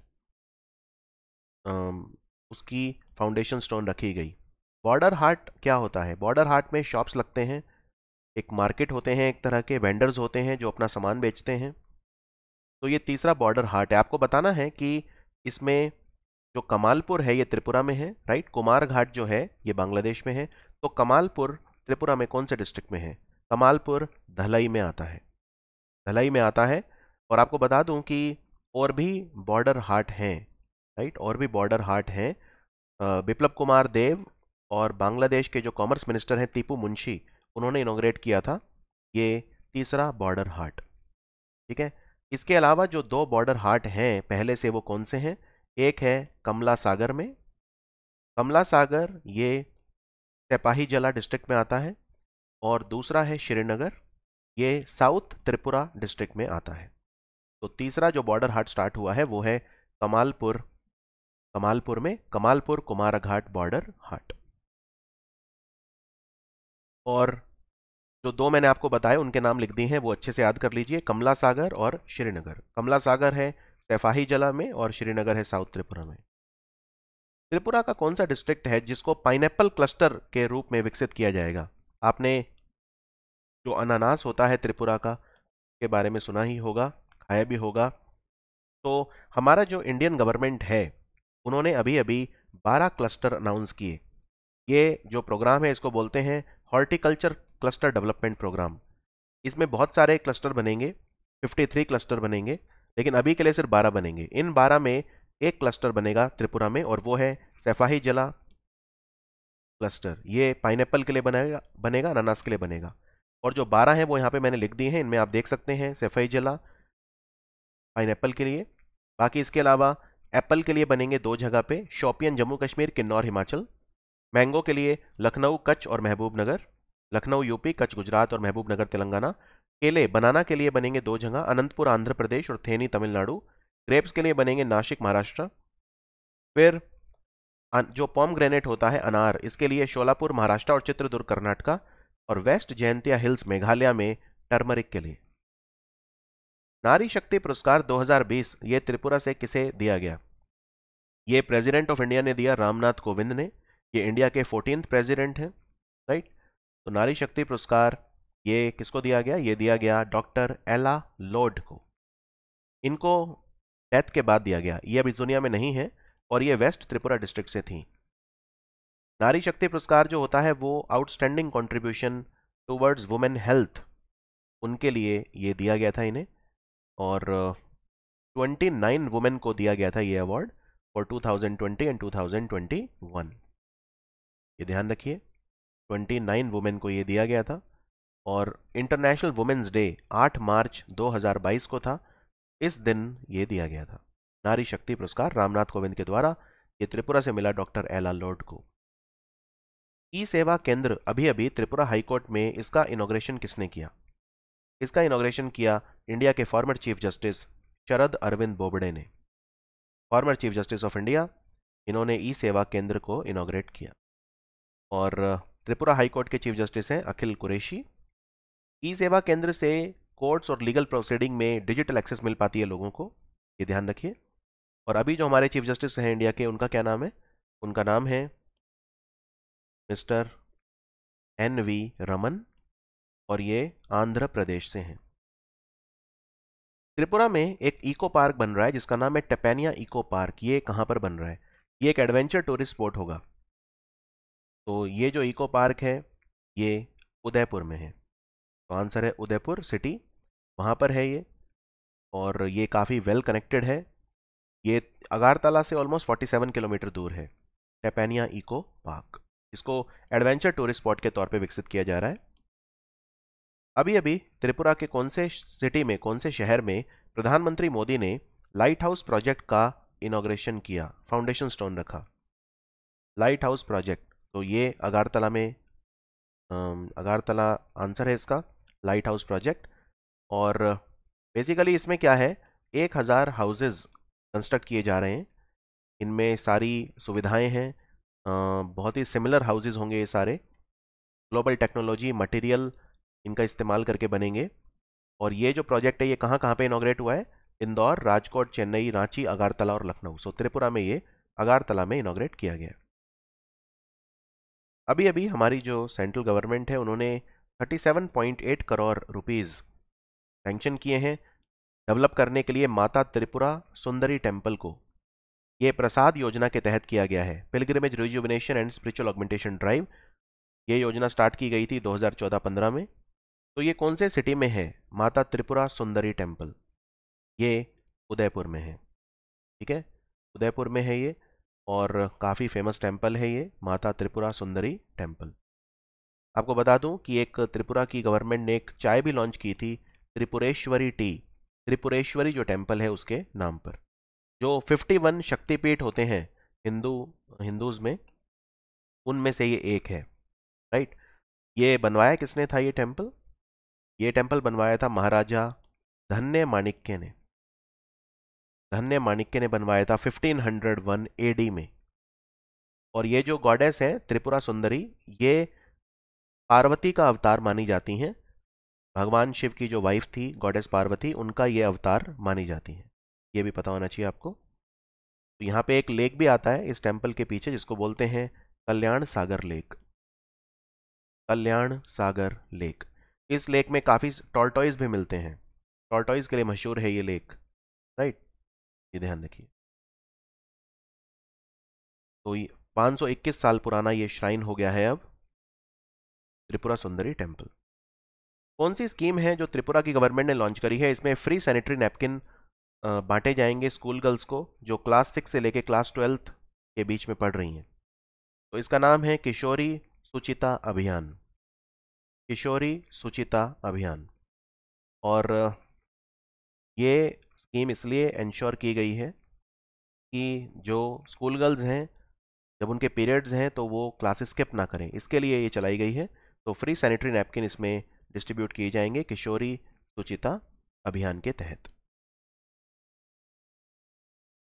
उसकी फाउंडेशन स्टोन रखी गई बॉर्डर हाट क्या होता है बॉर्डर हाट में शॉप्स लगते हैं एक मार्केट होते हैं एक तरह के वेंडर्स होते हैं जो अपना सामान बेचते हैं तो ये तीसरा बॉर्डर हाट है आपको बताना है कि इसमें जो कमालपुर है ये त्रिपुरा में है राइट कुमार घाट जो है ये बांग्लादेश में है तो कमालपुर त्रिपुरा में कौन से डिस्ट्रिक्ट में है कमालपुर धलाई में आता है धलाई में आता है और आपको बता दूं कि और भी बॉर्डर हाट हैं राइट और भी बॉर्डर हाट हैं विप्लव कुमार देव और बांग्लादेश के जो कॉमर्स मिनिस्टर हैं टीपू मुंशी उन्होंने इनोग्रेट किया था ये तीसरा बॉर्डर हाट ठीक है इसके अलावा जो दो बॉर्डर हाट हैं पहले से वो कौन से हैं एक है कमला सागर में कमला सागर ये सिपाही जला डिस्ट्रिक्ट में आता है और दूसरा है श्रीनगर ये साउथ त्रिपुरा डिस्ट्रिक्ट में आता है तो तीसरा जो बॉर्डर हाट स्टार्ट हुआ है वो है कमालपुर कमालपुर में कमालपुर कुमाराघाट बॉर्डर हाट और जो दो मैंने आपको बताए उनके नाम लिख दिए हैं वो अच्छे से याद कर लीजिए कमला सागर और श्रीनगर कमला सागर है सैफाही जला में और श्रीनगर है साउथ त्रिपुरा में त्रिपुरा का कौन सा डिस्ट्रिक्ट है जिसको पाइनएप्पल क्लस्टर के रूप में विकसित किया जाएगा आपने जो अनानास होता है त्रिपुरा का के बारे में सुना ही होगा खाया भी होगा तो हमारा जो इंडियन गवर्नमेंट है उन्होंने अभी अभी बारह क्लस्टर अनाउंस किए ये जो प्रोग्राम है इसको बोलते हैं हॉर्टिकल्चर क्लस्टर डेवलपमेंट प्रोग्राम इसमें बहुत सारे क्लस्टर बनेंगे 53 क्लस्टर बनेंगे लेकिन अभी के लिए सिर्फ 12 बनेंगे इन 12 में एक क्लस्टर बनेगा त्रिपुरा में और वो है सेफाही जला क्लस्टर ये पाइन के लिए बनेगा बनेगा अनानास के लिए बनेगा और जो 12 हैं वो यहाँ पे मैंने लिख दिए हैं इनमें आप देख सकते हैं सेफाही जला पाइन के लिए बाकी इसके अलावा एप्पल के लिए बनेंगे दो जगह पे शॉपियन जम्मू कश्मीर किन्नौर हिमाचल मैंगो के लिए लखनऊ कच्छ और महबूब नगर लखनऊ यूपी कच्छ गुजरात और महबूबनगर तेलंगाना केले बनाना के लिए बनेंगे दो जगह अनंतपुर आंध्र प्रदेश और थेनी तमिलनाडु ग्रेप्स के लिए बनेंगे नासिक महाराष्ट्र फिर जो पॉम ग्रेनेट होता है अनार इसके लिए शोलापुर महाराष्ट्र और चित्रदुर्ग कर्नाटका और वेस्ट जयंतिया हिल्स मेघालय में टर्मरिक के लिए नारी शक्ति पुरस्कार 2020 ये त्रिपुरा से किसे दिया गया ये प्रेसिडेंट ऑफ इंडिया ने दिया रामनाथ कोविंद ने ये इंडिया के फोर्टीन प्रेसिडेंट हैं राइट तो नारी शक्ति पुरस्कार ये किसको दिया गया ये दिया गया डॉक्टर एला लॉर्ड को इनको डेथ के बाद दिया गया ये अब इस दुनिया में नहीं है और ये वेस्ट त्रिपुरा डिस्ट्रिक्ट से थी नारी शक्ति पुरस्कार जो होता है वो outstanding contribution towards women health उनके लिए ये दिया गया था इन्हें और ट्वेंटी नाइन वुमेन को दिया गया था ये अवार्ड फॉर 2020 एंड 2021 ये ध्यान रखिए ट्वेंटी नाइन वुमेन को ये दिया गया था और इंटरनेशनल वुमेन्स डे आठ मार्च दो हज़ार बाईस को था इस दिन ये दिया गया था नारी शक्ति पुरस्कार रामनाथ कोविंद के द्वारा ये त्रिपुरा से मिला डॉक्टर एला आर लॉर्ड को ई सेवा केंद्र अभी अभी त्रिपुरा हाईकोर्ट में इसका इनोग्रेशन किसने किया इसका इनोग्रेशन किया इंडिया के former chief justice Sharad Arvind Bobde ने former chief justice of India इन्होंने ई सेवा केंद्र को इनोग्रेट किया और त्रिपुरा हाईकोर्ट के चीफ जस्टिस हैं अखिल कुरैशी ई सेवा केंद्र से कोर्ट्स और लीगल प्रोसीडिंग में डिजिटल एक्सेस मिल पाती है लोगों को ये ध्यान रखिए और अभी जो हमारे चीफ जस्टिस हैं इंडिया के उनका क्या नाम है उनका नाम है मिस्टर एन वी रमन और ये आंध्र प्रदेश से हैं त्रिपुरा में एक इको पार्क बन रहा है जिसका नाम है टपेनिया इको पार्क ये कहाँ पर बन रहा है ये एक एडवेंचर टूरिस्ट स्पॉट होगा तो ये जो इको पार्क है ये उदयपुर में है तो आंसर है उदयपुर सिटी वहाँ पर है ये और ये काफ़ी वेल कनेक्टेड है ये अगारतला से ऑलमोस्ट 47 किलोमीटर दूर है टेपेनिया इको पार्क इसको एडवेंचर टूरिस्ट स्पॉट के तौर पे विकसित किया जा रहा है अभी अभी त्रिपुरा के कौन से सिटी में कौन से शहर में प्रधानमंत्री मोदी ने लाइट हाउस प्रोजेक्ट का इनाग्रेशन किया फाउंडेशन स्टोन रखा लाइट हाउस प्रोजेक्ट तो ये अगारतला में अगारतला आंसर है इसका लाइट हाउस प्रोजेक्ट और बेसिकली इसमें क्या है एक हज़ार हाउसेज़ कंस्ट्रक्ट किए जा रहे हैं इनमें सारी सुविधाएं हैं बहुत ही सिमिलर हाउसेज़ होंगे ये सारे ग्लोबल टेक्नोलॉजी मटेरियल इनका इस्तेमाल करके बनेंगे और ये जो प्रोजेक्ट है ये कहाँ कहाँ पे इनाग्रेट हुआ है इंदौर राजकोट चेन्नई रांची अगारतला और लखनऊ सो त्रिपुरा में ये अगारतला में इनाग्रेट किया गया है अभी अभी हमारी जो सेंट्रल गवर्नमेंट है उन्होंने 37.8 करोड़ रुपीज़ सेंक्शन किए हैं डेवलप करने के लिए माता त्रिपुरा सुंदरी टेम्पल को ये प्रसाद योजना के तहत किया गया है pilgrimage rejuvenation and spiritual augmentation drive ये योजना स्टार्ट की गई थी 2014-15 में तो ये कौन से सिटी में है माता त्रिपुरा सुंदरी टेम्पल ये उदयपुर में है ठीक है उदयपुर में है ये और काफ़ी फेमस टेम्पल है ये माता त्रिपुरा सुंदरी टेम्पल आपको बता दूं कि एक त्रिपुरा की गवर्नमेंट ने एक चाय भी लॉन्च की थी त्रिपुरेश्वरी टी त्रिपुरेश्वरी जो टेम्पल है उसके नाम पर जो 51 शक्तिपीठ होते हैं हिंदू हिंदूज में उनमें से ये एक है राइट ये बनवाया किसने था ये टेम्पल ये टेम्पल बनवाया था महाराजा धन्य माणिक्य ने धन्य माणिक्य ने बनवाया था 1501 हंड्रेड में और ये जो गॉडेस है त्रिपुरा सुंदरी ये पार्वती का अवतार मानी जाती हैं भगवान शिव की जो वाइफ थी गॉडेस पार्वती उनका ये अवतार मानी जाती है ये भी पता होना चाहिए आपको तो यहाँ पे एक लेक भी आता है इस टेम्पल के पीछे जिसको बोलते हैं कल्याण सागर लेक कल्याण सागर लेक इस लेक में काफ़ी टॉर्टॉइज भी मिलते हैं टॉर्टॉइज के लिए मशहूर है ये लेक राइट ये ध्यान रखिए तो ये 521 साल पुराना ये श्राइन हो गया है अब त्रिपुरा सुंदरी टेम्पल कौन सी स्कीम है जो त्रिपुरा की गवर्नमेंट ने लॉन्च करी है इसमें फ्री सैनिटरी नैपकिन बांटे जाएंगे स्कूल गर्ल्स को जो क्लास सिक्स से लेकर क्लास ट्वेल्थ के बीच में पढ़ रही हैं तो इसका नाम है किशोरी सुचिता अभियान किशोरी सुचिता अभियान और ये स्कीम इसलिए इंश्योर की गई है कि जो स्कूल गर्ल्स हैं जब उनके पीरियड्स हैं तो वो क्लासेस स्किप ना करें इसके लिए ये चलाई गई है तो फ्री सैनिटरी नैपकिन इसमें डिस्ट्रीब्यूट किए जाएंगे किशोरी सुचिता अभियान के तहत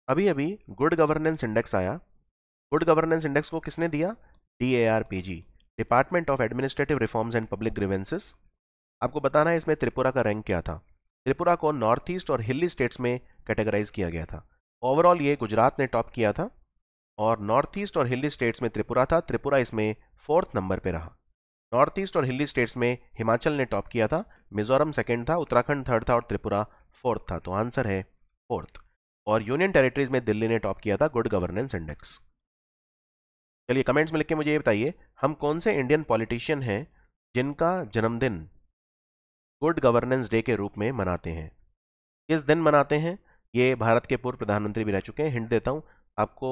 अभी अभी गुड गवर्नेंस इंडेक्स आया गुड गवर्नेंस इंडेक्स को किसने दिया D A R P G department of administrative reforms and public grievances आपको बताना है इसमें त्रिपुरा का रैंक क्या था त्रिपुरा को नॉर्थ ईस्ट और हिली स्टेट्स में कैटेगराइज किया गया था ओवरऑल ये गुजरात ने टॉप किया था और नॉर्थ ईस्ट और हिली स्टेट्स में त्रिपुरा था त्रिपुरा इसमें फोर्थ नंबर पर रहा नॉर्थ ईस्ट और हिली स्टेट्स में हिमाचल ने टॉप किया था मिजोरम सेकेंड था उत्तराखंड थर्ड था और त्रिपुरा फोर्थ था तो आंसर है फोर्थ और यूनियन टेरिटरीज में दिल्ली ने टॉप किया था गुड गवर्नेंस इंडेक्स चलिए कमेंट्स में लिख के मुझे ये बताइए हम कौन से इंडियन पॉलिटिशियन हैं जिनका जन्मदिन गुड गवर्नेंस डे के रूप में मनाते हैं किस दिन मनाते हैं ये भारत के पूर्व प्रधानमंत्री भी रह चुके हैं हिंट देता हूँ आपको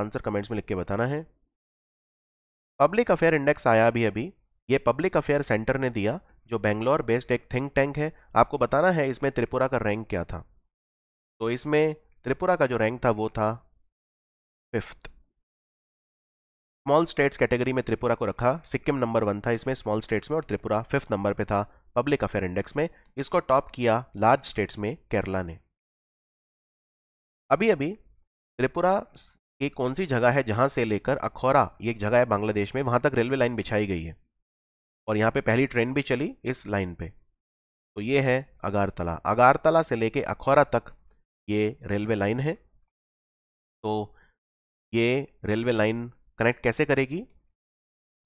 आंसर कमेंट्स में लिख के बताना है पब्लिक अफेयर इंडेक्स आया भी अभी ये पब्लिक अफेयर सेंटर ने दिया जो बेंगलोर बेस्ड एक थिंक टैंक है आपको बताना है इसमें त्रिपुरा का रैंक क्या था तो इसमें त्रिपुरा का जो रैंक था वो था फिफ्थ स्मॉल स्टेट्स कैटेगरी में त्रिपुरा को रखा सिक्किम नंबर वन था इसमें स्मॉल स्टेट्स में और त्रिपुरा फिफ्थ नंबर पे था पब्लिक अफेयर इंडेक्स में इसको टॉप किया लार्ज स्टेट्स में केरला ने अभी अभी त्रिपुरा की कौन सी जगह है जहां से लेकर अखौरा ये एक जगह है बांग्लादेश में वहां तक रेलवे लाइन बिछाई गई है और यहां पे पहली ट्रेन भी चली इस लाइन पे तो ये है अगारतला अगारतला से लेके अखौरा तक ये रेलवे लाइन है तो ये रेलवे लाइन कनेक्ट कैसे करेगी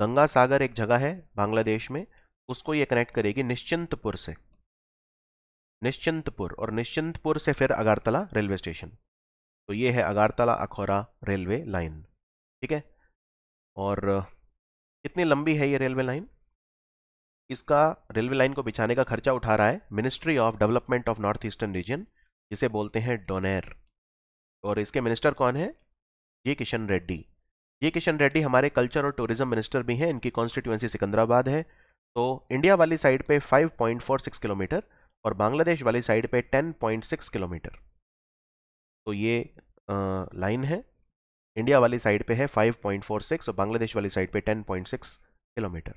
गंगा सागर एक जगह है बांग्लादेश में उसको ये कनेक्ट करेगी निश्चिंतपुर से निश्चिंतपुर और निश्चिंतपुर से फिर अगरतला रेलवे स्टेशन तो ये है अगरतला अखौरा रेलवे लाइन ठीक है और कितनी लंबी है ये रेलवे लाइन इसका रेलवे लाइन को बिछाने का खर्चा उठा रहा है ministry of development of north eastern region जिसे बोलते हैं डोनेर और इसके मिनिस्टर कौन है जी किशन रेड्डी जी किशन रेड्डी हमारे कल्चर और टूरिज्म मिनिस्टर भी हैं इनकी कॉन्स्टिट्यूएंसी सिकंदराबाद है तो इंडिया वाली साइड पे 5.46 किलोमीटर और बांग्लादेश वाली साइड पे 10.6 किलोमीटर तो ये लाइन है इंडिया वाली साइड पे है 5.46 और बांग्लादेश वाली साइड पे 10.6 किलोमीटर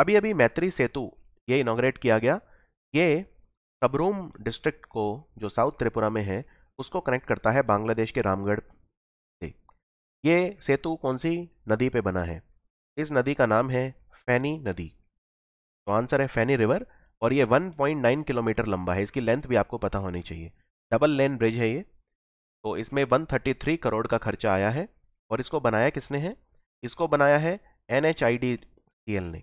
अभी अभी मैत्री सेतु ये इनाग्रेट किया गया ये सबरूम डिस्ट्रिक्ट को जो साउथ त्रिपुरा में है उसको कनेक्ट करता है बांग्लादेश के रामगढ़ से ये सेतु कौन सी नदी पे बना है इस नदी का नाम है फैनी नदी तो आंसर है फैनी रिवर और ये 1.9 किलोमीटर लंबा है इसकी लेंथ भी आपको पता होनी चाहिए डबल लेन ब्रिज है ये तो इसमें 133 करोड़ का खर्चा आया है और इसको बनाया किसने है इसको बनाया है एन एच आई डी ने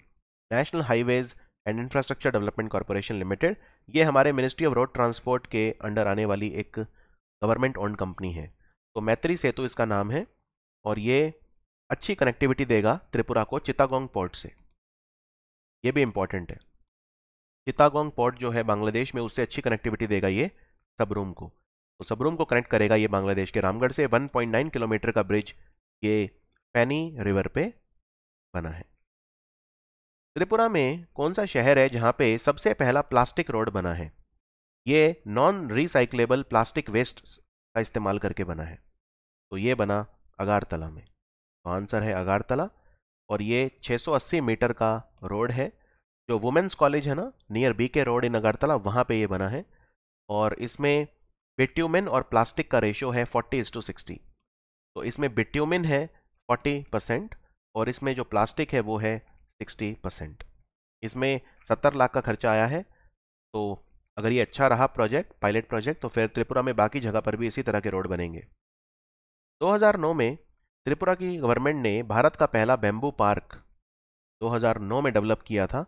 national highways and infrastructure development corporation limited ये हमारे मिनिस्ट्री ऑफ रोड ट्रांसपोर्ट के अंडर आने वाली एक गवर्नमेंट ओन कंपनी है तो मैत्री सेतु इसका नाम है और ये अच्छी कनेक्टिविटी देगा त्रिपुरा को चितागोंग पोर्ट से ये भी इंपॉर्टेंट है चितागोंग पोर्ट जो है बांग्लादेश में उससे अच्छी कनेक्टिविटी देगा ये सबरूम को तो सबरूम को कनेक्ट करेगा ये बांग्लादेश के रामगढ़ से 1.9 किलोमीटर का ब्रिज ये फैनी रिवर पे बना है त्रिपुरा में कौन सा शहर है जहाँ पे सबसे पहला प्लास्टिक रोड बना है ये नॉन रिसाइकलेबल प्लास्टिक वेस्ट का इस्तेमाल करके बना है तो ये बना अगारतला में तो आंसर है अगारतला और ये 680 मीटर का रोड है जो वुमेंस कॉलेज है ना near B K road in Agartala वहाँ पे ये बना है और इसमें बिट्यूमिन और प्लास्टिक का रेशियो है 40 इज टू सिक्सटी तो इसमें बिट्यूमिन है 40 परसेंट और इसमें जो प्लास्टिक है वो है 60 परसेंट इसमें 70 लाख का खर्चा आया है तो अगर ये अच्छा रहा प्रोजेक्ट पायलट प्रोजेक्ट तो फिर त्रिपुरा में बाकी जगह पर भी इसी तरह के रोड बनेंगे दो में त्रिपुरा की गवर्नमेंट ने भारत का पहला बैम्बू पार्क 2009 में डेवलप किया था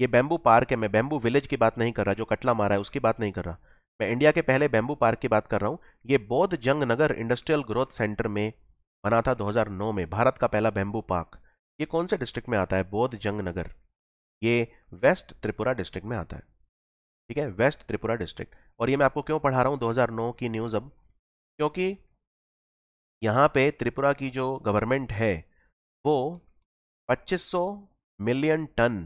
ये बैम्बू पार्क है मैं बैम्बू विलेज की बात नहीं कर रहा जो कटला मारा है उसकी बात नहीं कर रहा मैं इंडिया के पहले बैम्बू पार्क की बात कर रहा हूँ ये बौद्ध जंग नगर इंडस्ट्रियल ग्रोथ सेंटर में बना था 2009 में भारत का पहला बैम्बू पार्क ये कौन से डिस्ट्रिक्ट में आता है बौद्ध जंग नगर ये वेस्ट त्रिपुरा डिस्ट्रिक्ट में आता है ठीक है वेस्ट त्रिपुरा डिस्ट्रिक्ट और ये मैं आपको क्यों पढ़ा रहा हूँ 2009 की न्यूज़ अब क्योंकि यहाँ पे त्रिपुरा की जो गवर्नमेंट है वो 2500 million ton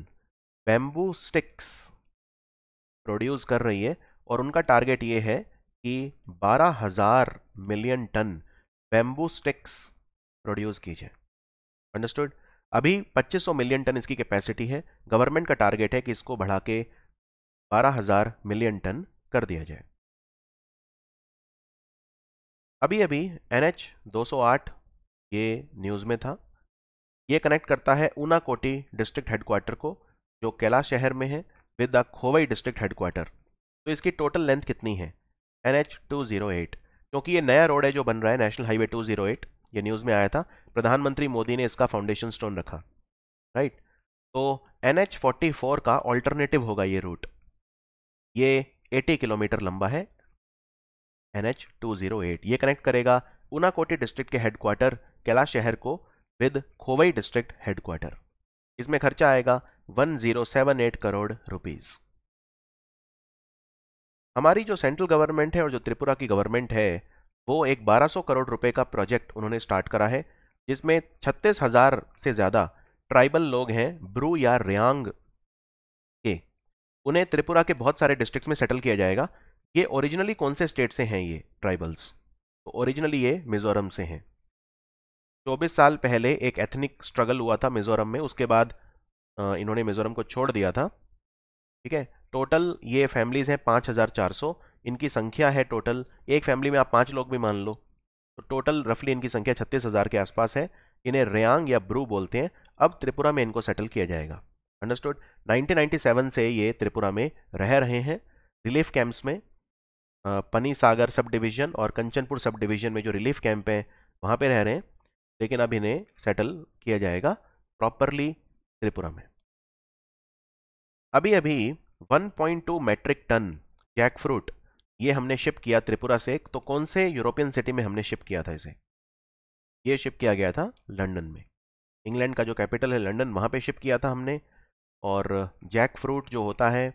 bamboo sticks produce कर रही है और उनका टारगेट ये है कि 12000 million ton bamboo sticks produce की जाए अंडरस्टूड अभी 2500 मिलियन टन इसकी कैपेसिटी है गवर्नमेंट का टारगेट है कि इसको बढ़ा के 12000 मिलियन टन कर दिया जाए अभी अभी एन एच ये न्यूज़ में था ये कनेक्ट करता है ऊना कोटी डिस्ट्रिक्ट हेडक्वार्टर को जो केला शहर में है with the Khowai district headquarter तो इसकी टोटल लेंथ कितनी है N H two zero eight क्योंकि ये नया रोड है जो बन रहा है national highway two zero eight ये न्यूज़ में आया था प्रधानमंत्री मोदी ने इसका फाउंडेशन स्टोन रखा राइट तो एन एच फोर्टी फोर का ऑल्टरनेटिव होगा ये रूट ये एटी किलोमीटर लंबा है NH H two zero eight ये कनेक्ट करेगा उनाकोटी डिस्ट्रिक्ट के हेडक्वार्टर कैलाश शहर को विद खोवई डिस्ट्रिक्ट हेडक्वार्टर इसमें खर्चा आएगा एट करोड़ रुपीज हमारी जो सेंट्रल गवर्नमेंट है और जो त्रिपुरा की गवर्नमेंट है वो एक 1200 करोड़ रुपए का प्रोजेक्ट उन्होंने स्टार्ट करा है जिसमें छत्तीस हजार से ज़्यादा ट्राइबल लोग हैं ब्रू या रियांग के उन्हें त्रिपुरा के बहुत सारे डिस्ट्रिक्ट में सेटल किया जाएगा ये ओरिजिनली कौन से स्टेट से हैं ये ट्राइबल्स ओरिजिनली ये मिजोरम से हैं 24 साल पहले एक एथनिक स्ट्रगल हुआ था मिजोरम में उसके बाद इन्होंने मिजोरम को छोड़ दिया था ठीक है टोटल ये फैमिलीज़ हैं 5400 इनकी संख्या है टोटल एक फैमिली में आप पांच लोग भी मान लो तो टोटल रफली इनकी संख्या छत्तीस हज़ार के आसपास है इन्हें रेयांग या ब्रू बोलते हैं अब त्रिपुरा में इनको सेटल किया जाएगा अंडरस्टूड 1997 से ये त्रिपुरा में रह रहे हैं रिलीफ कैंप्स में पनी सागर सब डिवीज़न और कंचनपुर सब डिवीज़न में जो रिलीफ कैंप हैं वहाँ पे रह रहे हैं लेकिन अब इन्हें सेटल किया जाएगा प्रॉपरली त्रिपुरा में अभी अभी 1.2 मैट्रिक टन जैक फ्रूट ये हमने शिप किया त्रिपुरा से तो कौन से यूरोपियन सिटी में हमने शिप किया था इसे ये शिप किया गया था लंडन में इंग्लैंड का जो कैपिटल है लंडन वहाँ पर शिप किया था हमने और जैक फ्रूट जो होता है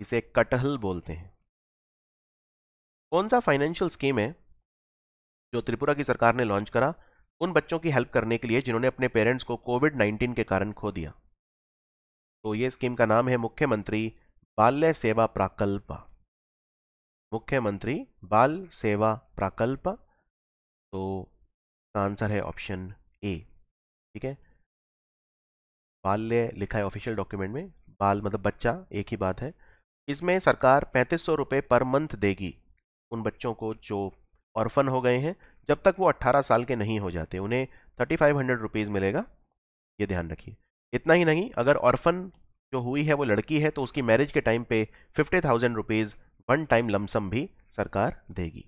इसे कटहल बोलते हैं कौन सा फाइनेंशियल स्कीम है जो त्रिपुरा की सरकार ने लॉन्च करा उन बच्चों की हेल्प करने के लिए जिन्होंने अपने पेरेंट्स को कोविड नाइन्टीन के कारण खो दिया तो ये स्कीम का नाम है मुख्यमंत्री बाल्य सेवा प्रकल्प मुख्यमंत्री बाल सेवा प्रकल्प तो आंसर है ऑप्शन ए ठीक है बाल्य लिखा है ऑफिशियल डॉक्यूमेंट में बाल मतलब बच्चा एक ही बात है इसमें सरकार पैंतीस सौ रुपये पर मंथ देगी उन बच्चों को जो ऑर्फन हो गए हैं जब तक वो 18 साल के नहीं हो जाते उन्हें थर्टी फाइव हंड्रेड रुपीज़ मिलेगा ये ध्यान रखिए इतना ही नहीं अगर ऑर्फन जो हुई है वो लड़की है तो उसकी मैरिज के टाइम पे fifty thousand rupees one time lump sum भी सरकार देगी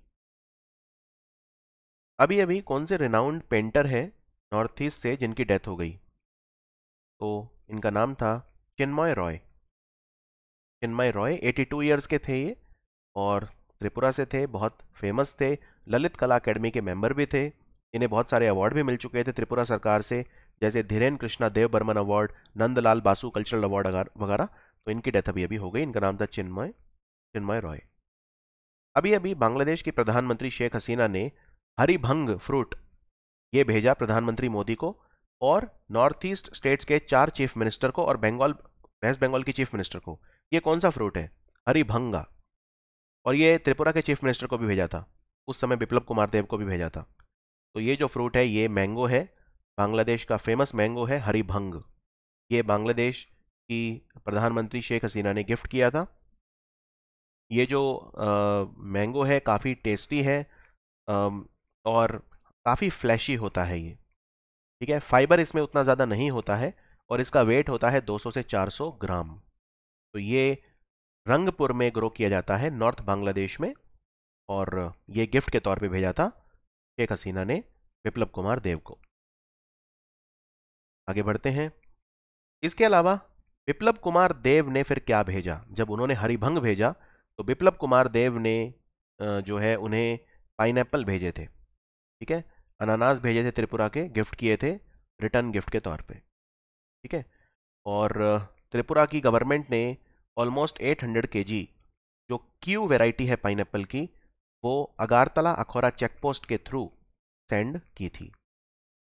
अभी अभी कौन से रिनाउंड पेंटर है नॉर्थ ईस्ट से जिनकी डेथ हो गई तो इनका नाम था चिन्मय रॉय चिन्मय रॉय 82 टू ईयर्स के थे ये और त्रिपुरा से थे बहुत फेमस थे ललित कला अकेडमी के मेंबर भी थे इन्हें बहुत सारे अवार्ड भी मिल चुके थे त्रिपुरा सरकार से जैसे Dhiren Krishna Deb Barman award Nandalal Basu cultural award वगैरह तो इनकी डेथ अभी अभी हो गई इनका नाम था चिन्मय चिन्मय रॉय अभी अभी बांग्लादेश की प्रधानमंत्री शेख हसीना ने हरिभंग फ्रूट ये भेजा प्रधानमंत्री मोदी को और नॉर्थ ईस्ट स्टेट्स के चार चीफ मिनिस्टर को और बंगाल वेस्ट बंगाल की चीफ मिनिस्टर को ये कौन सा फ्रूट है हरिभंगा और ये त्रिपुरा के चीफ मिनिस्टर को भी भेजा था उस समय विप्लव कुमार देव को भी भेजा था तो ये जो फ्रूट है ये मैंगो है बांग्लादेश का फेमस मैंगो है हरिभंग ये बांग्लादेश की प्रधानमंत्री शेख हसीना ने गिफ्ट किया था ये जो आ, मैंगो है काफ़ी टेस्टी है आ, और काफ़ी फ्लैशी होता है ये ठीक है फाइबर इसमें उतना ज़्यादा नहीं होता है और इसका वेट होता है 200 से 400 ग्राम तो ये रंगपुर में ग्रो किया जाता है नॉर्थ बांग्लादेश में और ये गिफ्ट के तौर पे भेजा था शेख हसीना ने विप्लव कुमार देव को आगे बढ़ते हैं इसके अलावा विप्लव कुमार देव ने फिर क्या भेजा जब उन्होंने हरिभंग भेजा तो विप्लव कुमार देव ने जो है उन्हें पाइन भेजे थे ठीक है अनानास भेजे थे त्रिपुरा के गिफ्ट किए थे रिटर्न गिफ्ट के तौर पे ठीक है और त्रिपुरा की गवर्नमेंट ने ऑलमोस्ट 800 जी जो क्यू वेराइटी है एप्पल की वो अगारतला अखौरा चेकपोस्ट के थ्रू सेंड की थी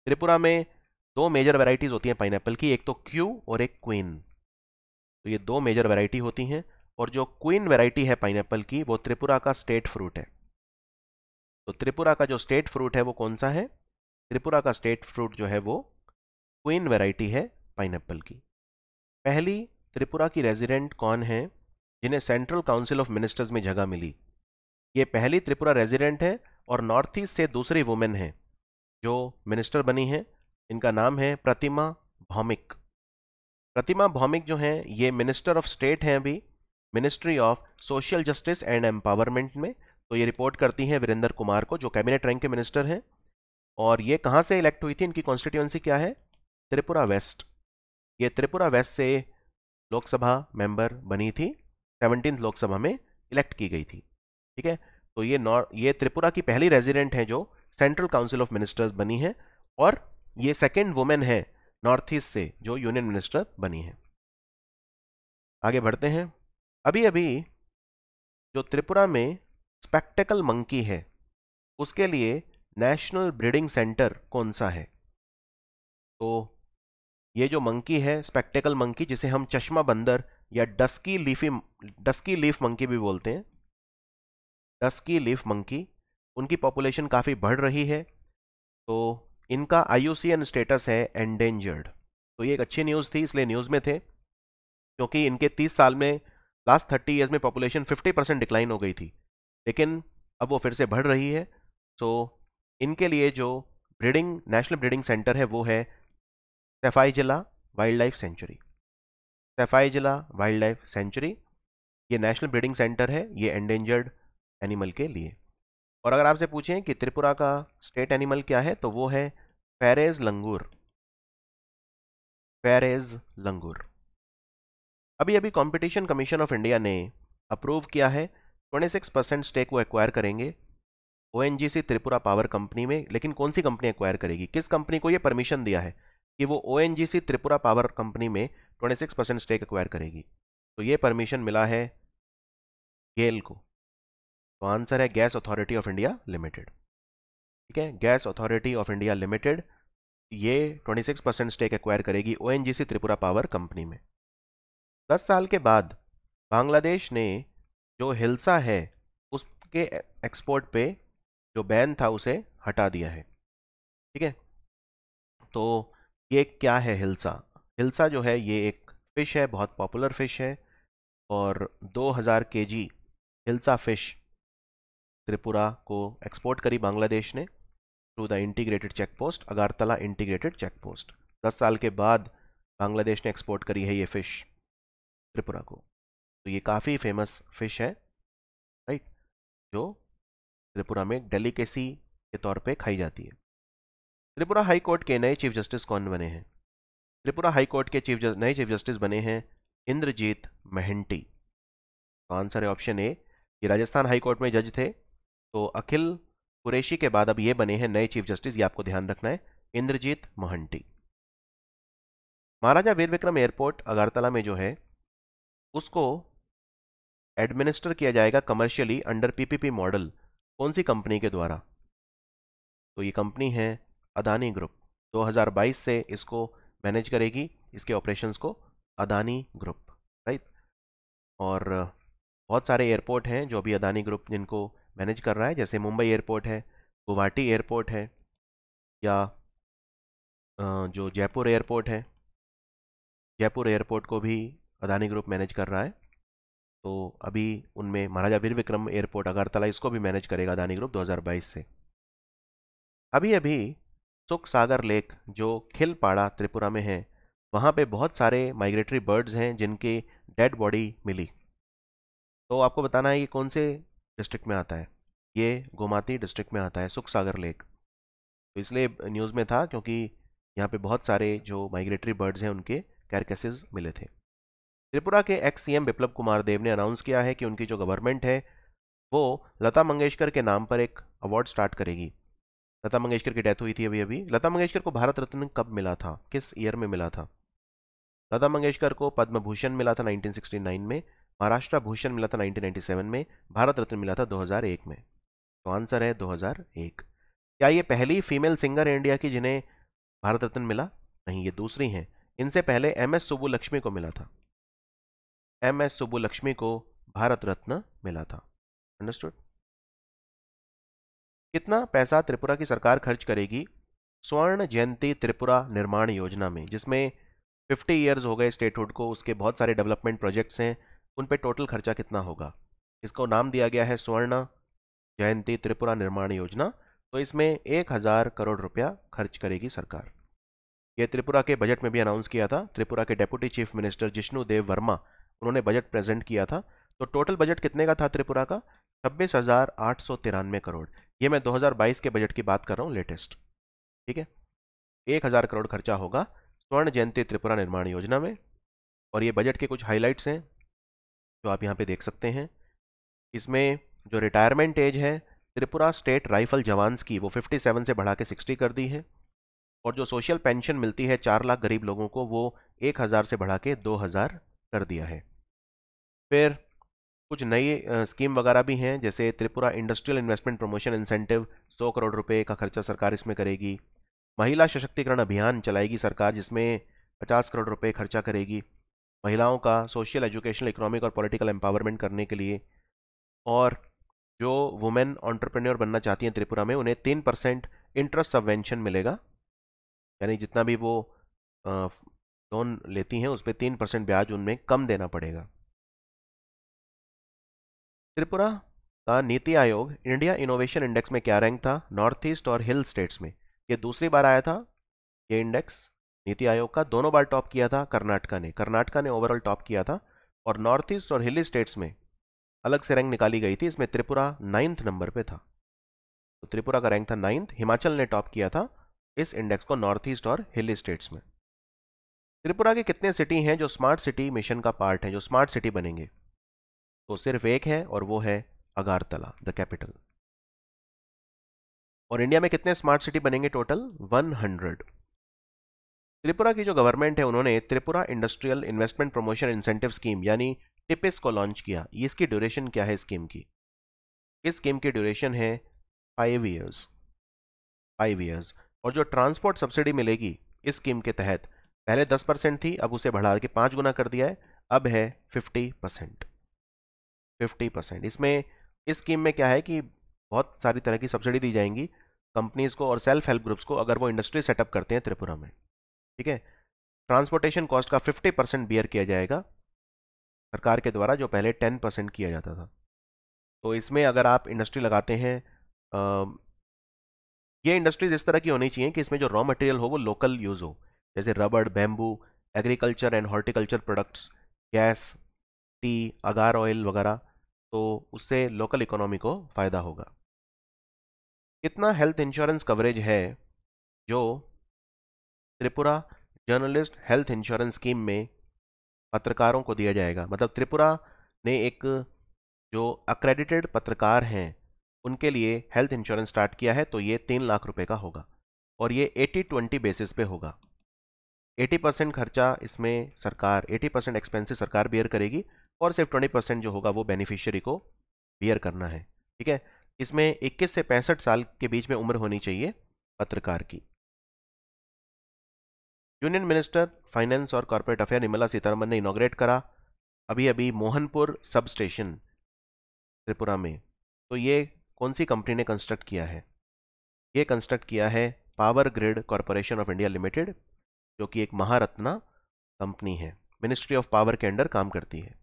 त्रिपुरा में दो मेजर वेराइटीज़ होती हैं पाइनएप्पल की एक तो क्यू और एक क्वीन तो ये दो मेजर वेराइटी होती हैं और जो क्वीन वेराइटी है पाइनएप्पल की वो त्रिपुरा का स्टेट फ्रूट है तो त्रिपुरा का जो स्टेट फ्रूट है वो कौन सा है त्रिपुरा का स्टेट फ्रूट जो है वो क्वीन वेराइटी है पाइनएप्पल की पहली त्रिपुरा की रेजिडेंट कौन है जिन्हें सेंट्रल काउंसिल ऑफ मिनिस्टर्स में जगह मिली ये पहली त्रिपुरा रेजिडेंट है और नॉर्थ ईस्ट से दूसरी वुमेन है जो मिनिस्टर बनी है इनका नाम है प्रतिमा भौमिक प्रतिमा भौमिक जो हैं ये मिनिस्टर ऑफ स्टेट हैं अभी ministry of social justice and empowerment में तो ये रिपोर्ट करती हैं वीरेंद्र कुमार को जो कैबिनेट रैंक के मिनिस्टर हैं और ये कहाँ से इलेक्ट हुई थी इनकी कॉन्स्टिट्यूंसी क्या है त्रिपुरा वेस्ट ये त्रिपुरा वेस्ट से लोकसभा मेंबर बनी थी सेवनटीन लोकसभा में इलेक्ट की गई थी ठीक है तो ये ये त्रिपुरा की पहली रेजिडेंट है जो सेंट्रल काउंसिल ऑफ मिनिस्टर्स बनी है और ये सेकेंड वुमेन है नॉर्थ ईस्ट से जो यूनियन मिनिस्टर बनी है आगे बढ़ते हैं अभी अभी जो त्रिपुरा में स्पेक्टेकल मंकी है उसके लिए नेशनल ब्रीडिंग सेंटर कौन सा है तो ये जो मंकी है स्पेक्टेकल मंकी जिसे हम चश्मा बंदर या dusky leafy dusky leaf monkey भी बोलते हैं डस्की लीफ मंकी उनकी पॉपुलेशन काफ़ी बढ़ रही है तो इनका आई स्टेटस है एंडेंजर्ड तो ये एक अच्छी न्यूज़ थी इसलिए न्यूज़ में थे क्योंकि इनके तीस साल में लास्ट थर्टी ईयर्स में पॉपुलेशन फिफ्टी परसेंट डिक्लाइन हो गई थी लेकिन अब वो फिर से बढ़ रही है सो इनके लिए जो ब्रीडिंग नेशनल ब्रीडिंग सेंटर है वो है सफाई जिला वाइल्ड लाइफ सेंचुरी सफाई जिला वाइल्ड लाइफ सेंचुरी ये नेशनल ब्रीडिंग सेंटर है ये एंडेंजर्ड एनिमल के लिए और अगर आपसे पूछें कि त्रिपुरा का स्टेट एनिमल क्या है तो वो है फेरेज लंगूर फेरेज लंगूर अभी अभी कंपटीशन कमीशन ऑफ इंडिया ने अप्रूव किया है 26 परसेंट स्टेक वो एक्वायर करेंगे ओ त्रिपुरा पावर कंपनी में लेकिन कौन सी कंपनी एक्वायर करेगी किस कंपनी को ये परमिशन दिया है कि वो ओ त्रिपुरा पावर कंपनी में 26 परसेंट स्टेक एक्वायर करेगी तो ये परमिशन मिला है गेल को तो आंसर है gas authority of India limited ठीक है gas authority of India limited ये 26 परसेंट स्टेक एक्वायर करेगी ओ त्रिपुरा पावर कंपनी में दस साल के बाद बांग्लादेश ने जो हिल्सा है उसके एक्सपोर्ट पे जो बैन था उसे हटा दिया है ठीक है तो ये क्या है हिल्सा हिल्सा जो है ये एक फ़िश है बहुत पॉपुलर फ़िश है और 2000 हज़ार के जी हिल्सा फ़िश त्रिपुरा को एक्सपोर्ट करी बांग्लादेश ने to the integrated check post Agartala integrated check post दस साल के बाद बांग्लादेश ने एक्सपोर्ट करी है ये फ़िश त्रिपुरा को तो ये काफ़ी फेमस फ़िश है राइट जो त्रिपुरा में डेलीकेसी के तौर पे खाई जाती है त्रिपुरा हाई कोर्ट के नए चीफ जस्टिस कौन बने हैं त्रिपुरा हाई कोर्ट के चीफ नए चीफ जस्टिस बने हैं इंद्रजीत महंटी तो आंसर है ऑप्शन ए ये राजस्थान हाई कोर्ट में जज थे तो अखिल कुरेशी के बाद अब ये बने हैं नए चीफ जस्टिस ये आपको ध्यान रखना है इंद्रजीत महंटी महाराजा वीर विक्रम एयरपोर्ट अगरतला में जो है उसको एडमिनिस्टर किया जाएगा कमर्शियली अंडर पीपीपी मॉडल कौन सी कंपनी के द्वारा तो ये कंपनी है अदानी ग्रुप 2022 से इसको मैनेज करेगी इसके ऑपरेशंस को अदानी ग्रुप राइट और बहुत सारे एयरपोर्ट हैं जो अभी अदानी ग्रुप जिनको मैनेज कर रहा है जैसे मुंबई एयरपोर्ट है गुवाहाटी एयरपोर्ट है या जो जयपुर एयरपोर्ट है जयपुर एयरपोर्ट को भी अदानी ग्रुप मैनेज कर रहा है तो अभी उनमें महाराजा वीर विक्रम एयरपोर्ट अगरतला इसको भी मैनेज करेगा अदानी ग्रुप 2022 से अभी अभी सुख सागर लेक जो खिलपाड़ा त्रिपुरा में है वहाँ पे बहुत सारे माइग्रेटरी बर्ड्स हैं जिनके डेड बॉडी मिली तो आपको बताना है ये कौन से डिस्ट्रिक्ट में आता है ये गोमाती डिस्ट्रिक्ट में आता है सुख सागर लेक तो इसलिए न्यूज़ में था क्योंकि यहाँ पे बहुत सारे जो माइग्रेटरी बर्ड्स हैं उनके कैरकेसेस मिले थे त्रिपुरा के एक्स सी विप्लव कुमार देव ने अनाउंस किया है कि उनकी जो गवर्नमेंट है वो लता मंगेशकर के नाम पर एक अवार्ड स्टार्ट करेगी लता मंगेशकर की डेथ हुई थी अभी अभी लता मंगेशकर को भारत रत्न कब मिला था किस ईयर में मिला था लता मंगेशकर को पद्म भूषण मिला था 1969 में महाराष्ट्र भूषण मिला था 1997 में भारत रत्न मिला था 2001 में तो आंसर है 2001 क्या ये पहली फीमेल सिंगर है इंडिया की जिन्हें भारत रत्न मिला नहीं ये दूसरी हैं इनसे पहले एम एस सुबुलक्ष्मी को मिला था एम एस सुबुलक्ष्मी को भारत रत्न मिला था अंडरस्टूड कितना पैसा त्रिपुरा की सरकार खर्च करेगी स्वर्ण जयंती त्रिपुरा निर्माण योजना में जिसमें 50 इयर्स हो गए स्टेटहुड को उसके बहुत सारे डेवलपमेंट प्रोजेक्ट्स हैं उन पर टोटल खर्चा कितना होगा इसको नाम दिया गया है स्वर्ण जयंती त्रिपुरा निर्माण योजना तो इसमें एक हज़ार करोड़ रुपया खर्च करेगी सरकार ये त्रिपुरा के बजट में भी अनाउंस किया था त्रिपुरा के deputy chief minister Jishnu Dev Varma उन्होंने बजट प्रेजेंट किया था तो टोटल बजट कितने का था त्रिपुरा का छब्बीस हज़ार आठ सौ तिरानवे करोड़ ये मैं 2022 के बजट की बात कर रहा हूँ लेटेस्ट ठीक है एक हज़ार करोड़ खर्चा होगा स्वर्ण जयंती त्रिपुरा निर्माण योजना में और ये बजट के कुछ हाइलाइट्स हैं जो आप यहाँ पे देख सकते हैं इसमें जो रिटायरमेंट एज है त्रिपुरा स्टेट राइफल जवान्स की वो 57 से बढ़ा के 60 कर दी है और जो सोशल पेंशन मिलती है चार लाख गरीब लोगों को वो एक हज़ार से बढ़ा के दो हज़ार कर दिया है फिर कुछ नई स्कीम वगैरह भी हैं जैसे Tripura industrial investment promotion incentive सौ करोड़ रुपए का खर्चा सरकार इसमें करेगी महिला सशक्तिकरण अभियान चलाएगी सरकार जिसमें पचास करोड़ रुपये खर्चा करेगी महिलाओं का सोशल एजुकेशनल इकोनॉमिक और पॉलिटिकल एम्पावरमेंट करने के लिए और जो वुमेन ऑन्टरप्रेन्योर बनना चाहती हैं त्रिपुरा में उन्हें तीन परसेंट इंटरेस्ट सबवेंशन मिलेगा यानी जितना भी वो लोन लेती हैं उस पर तीन परसेंट ब्याज उनमें कम देना पड़ेगा त्रिपुरा का नीति आयोग इंडिया इनोवेशन इंडेक्स में क्या रैंक था नॉर्थ ईस्ट और हिल स्टेट्स में ये दूसरी बार आया था ये इंडेक्स नीति आयोग का दोनों बार टॉप किया था कर्नाटका ने कर्नाटका ने ओवरऑल टॉप किया था और नॉर्थ ईस्ट और हिल स्टेट्स में अलग से रैंक निकाली गई थी इसमें त्रिपुरा नाइन्थ नंबर पे था तो त्रिपुरा का रैंक था नाइन्थ हिमाचल ने टॉप किया था इस इंडेक्स को नॉर्थ ईस्ट और हिल स्टेट्स में त्रिपुरा के कितने सिटी हैं जो स्मार्ट सिटी मिशन का पार्ट है जो स्मार्ट सिटी बनेंगे तो सिर्फ एक है और वो है अगारतला द कैपिटल और इंडिया में कितने स्मार्ट सिटी बनेंगे टोटल 100 त्रिपुरा की जो गवर्नमेंट है उन्होंने Tripura industrial investment promotion incentive scheme यानी टिपिस को लॉन्च किया इसकी ड्यूरेशन क्या है स्कीम की इस स्कीम की ड्यूरेशन है फाइव ईयर्स फाइव ईयर्स और जो ट्रांसपोर्ट सब्सिडी मिलेगी इस स्कीम के तहत पहले दस परसेंट थी अब उसे बढ़ा के पांच गुना कर दिया है अब है फिफ्टी परसेंट फिफ्टी परसेंट इसमें इस स्कीम में क्या है कि बहुत सारी तरह की सब्सिडी दी जाएंगी कंपनीज़ को और सेल्फ हेल्प ग्रुप्स को अगर वो इंडस्ट्री सेटअप करते हैं त्रिपुरा में ठीक है ट्रांसपोर्टेशन कॉस्ट का फिफ्टी परसेंट बियर किया जाएगा सरकार के द्वारा जो पहले टेन परसेंट किया जाता था तो इसमें अगर आप इंडस्ट्री लगाते हैं आ, ये इंडस्ट्रीज इस तरह की होनी चाहिए कि इसमें जो रॉ मटेरियल हो वो लोकल यूज़ हो जैसे रबड़ bamboo agriculture and horticulture products gas tea agar oil वगैरह तो उससे लोकल इकोनॉमी को फ़ायदा होगा कितना हेल्थ इंश्योरेंस कवरेज है जो Tripura journalist health insurance scheme में पत्रकारों को दिया जाएगा मतलब त्रिपुरा ने एक जो अक्रेडिटेड पत्रकार हैं उनके लिए हेल्थ इंश्योरेंस स्टार्ट किया है तो ये तीन लाख रुपए का होगा और ये एटी ट्वेंटी बेसिस पे होगा एटी परसेंट खर्चा इसमें सरकार एटी परसेंट एक्सपेंसिस सरकार बेयर करेगी और सिर्फ ट्वेंटी परसेंट जो होगा वो बेनिफिशियरी को बियर करना है ठीक है इसमें इक्कीस से पैंसठ साल के बीच में उम्र होनी चाहिए पत्रकार की यूनियन मिनिस्टर फाइनेंस और कॉरपोरेट अफेयर निर्मला सीतारमन ने इनाग्रेट करा अभी अभी मोहनपुर सब स्टेशन त्रिपुरा में तो ये कौन सी कंपनी ने कंस्ट्रक्ट किया है ये कंस्ट्रक्ट किया है power grid corporation of India limited जो कि एक महारत्ना कंपनी है मिनिस्ट्री ऑफ पावर के अंडर काम करती है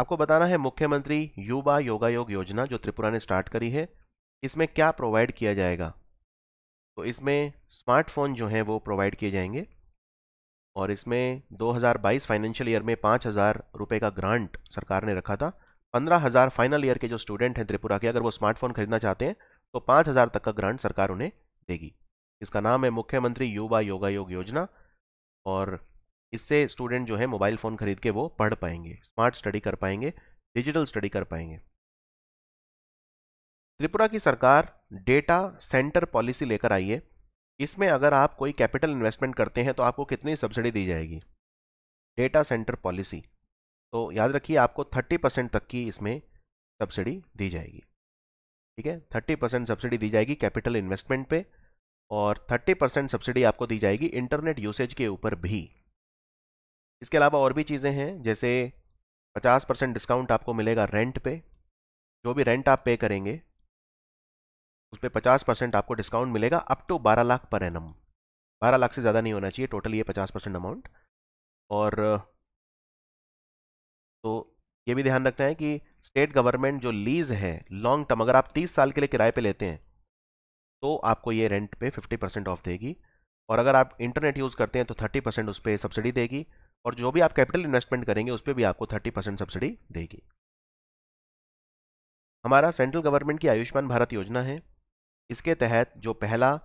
आपको बताना है मुख्यमंत्री युवा योगा योग योजना जो त्रिपुरा ने स्टार्ट करी है इसमें क्या प्रोवाइड किया जाएगा तो इसमें स्मार्टफोन जो हैं वो प्रोवाइड किए जाएंगे और इसमें 2022 फाइनेंशियल ईयर में पाँच हज़ार रुपये का ग्रांट सरकार ने रखा था पंद्रह हज़ार फाइनल ईयर के जो स्टूडेंट हैं त्रिपुरा के अगर वो स्मार्टफोन खरीदना चाहते हैं तो पाँच हज़ार तक का ग्रांट सरकार उन्हें देगी इसका नाम है मुख्यमंत्री युवा योगा योग योजना और इससे स्टूडेंट जो है मोबाइल फ़ोन खरीद के वो पढ़ पाएंगे स्मार्ट स्टडी कर पाएंगे डिजिटल स्टडी कर पाएंगे त्रिपुरा की सरकार डेटा सेंटर पॉलिसी लेकर आई है इसमें अगर आप कोई कैपिटल इन्वेस्टमेंट करते हैं तो आपको कितनी सब्सिडी दी जाएगी डेटा सेंटर पॉलिसी तो याद रखिए आपको 30 परसेंट तक की इसमें सब्सिडी दी जाएगी ठीक है 30 परसेंट सब्सिडी दी जाएगी कैपिटल इन्वेस्टमेंट पे और 30 परसेंट सब्सिडी आपको दी जाएगी इंटरनेट यूसेज के ऊपर भी इसके अलावा और भी चीज़ें हैं जैसे 50 परसेंट डिस्काउंट आपको मिलेगा रेंट पे जो भी रेंट आप पे करेंगे उस पर पचास परसेंट आपको डिस्काउंट मिलेगा अप टू बारह लाख पर एन बारह लाख से ज़्यादा नहीं होना चाहिए टोटल ये पचास परसेंट अमाउंट और तो ये भी ध्यान रखना है कि स्टेट गवर्नमेंट जो लीज है लॉन्ग टर्म अगर आप तीस साल के लिए किराए पर लेते हैं तो आपको ये रेंट पे फिफ्टी परसेंट ऑफ देगी और अगर आप इंटरनेट यूज़ करते हैं तो थर्टी परसेंट उस पर सब्सिडी देगी और जो भी आप कैपिटल इन्वेस्टमेंट करेंगे उस पर भी आपको थर्टी परसेंट सब्सिडी देगी हमारा सेंट्रल गवर्नमेंट की आयुष्मान भारत योजना है इसके तहत जो पहला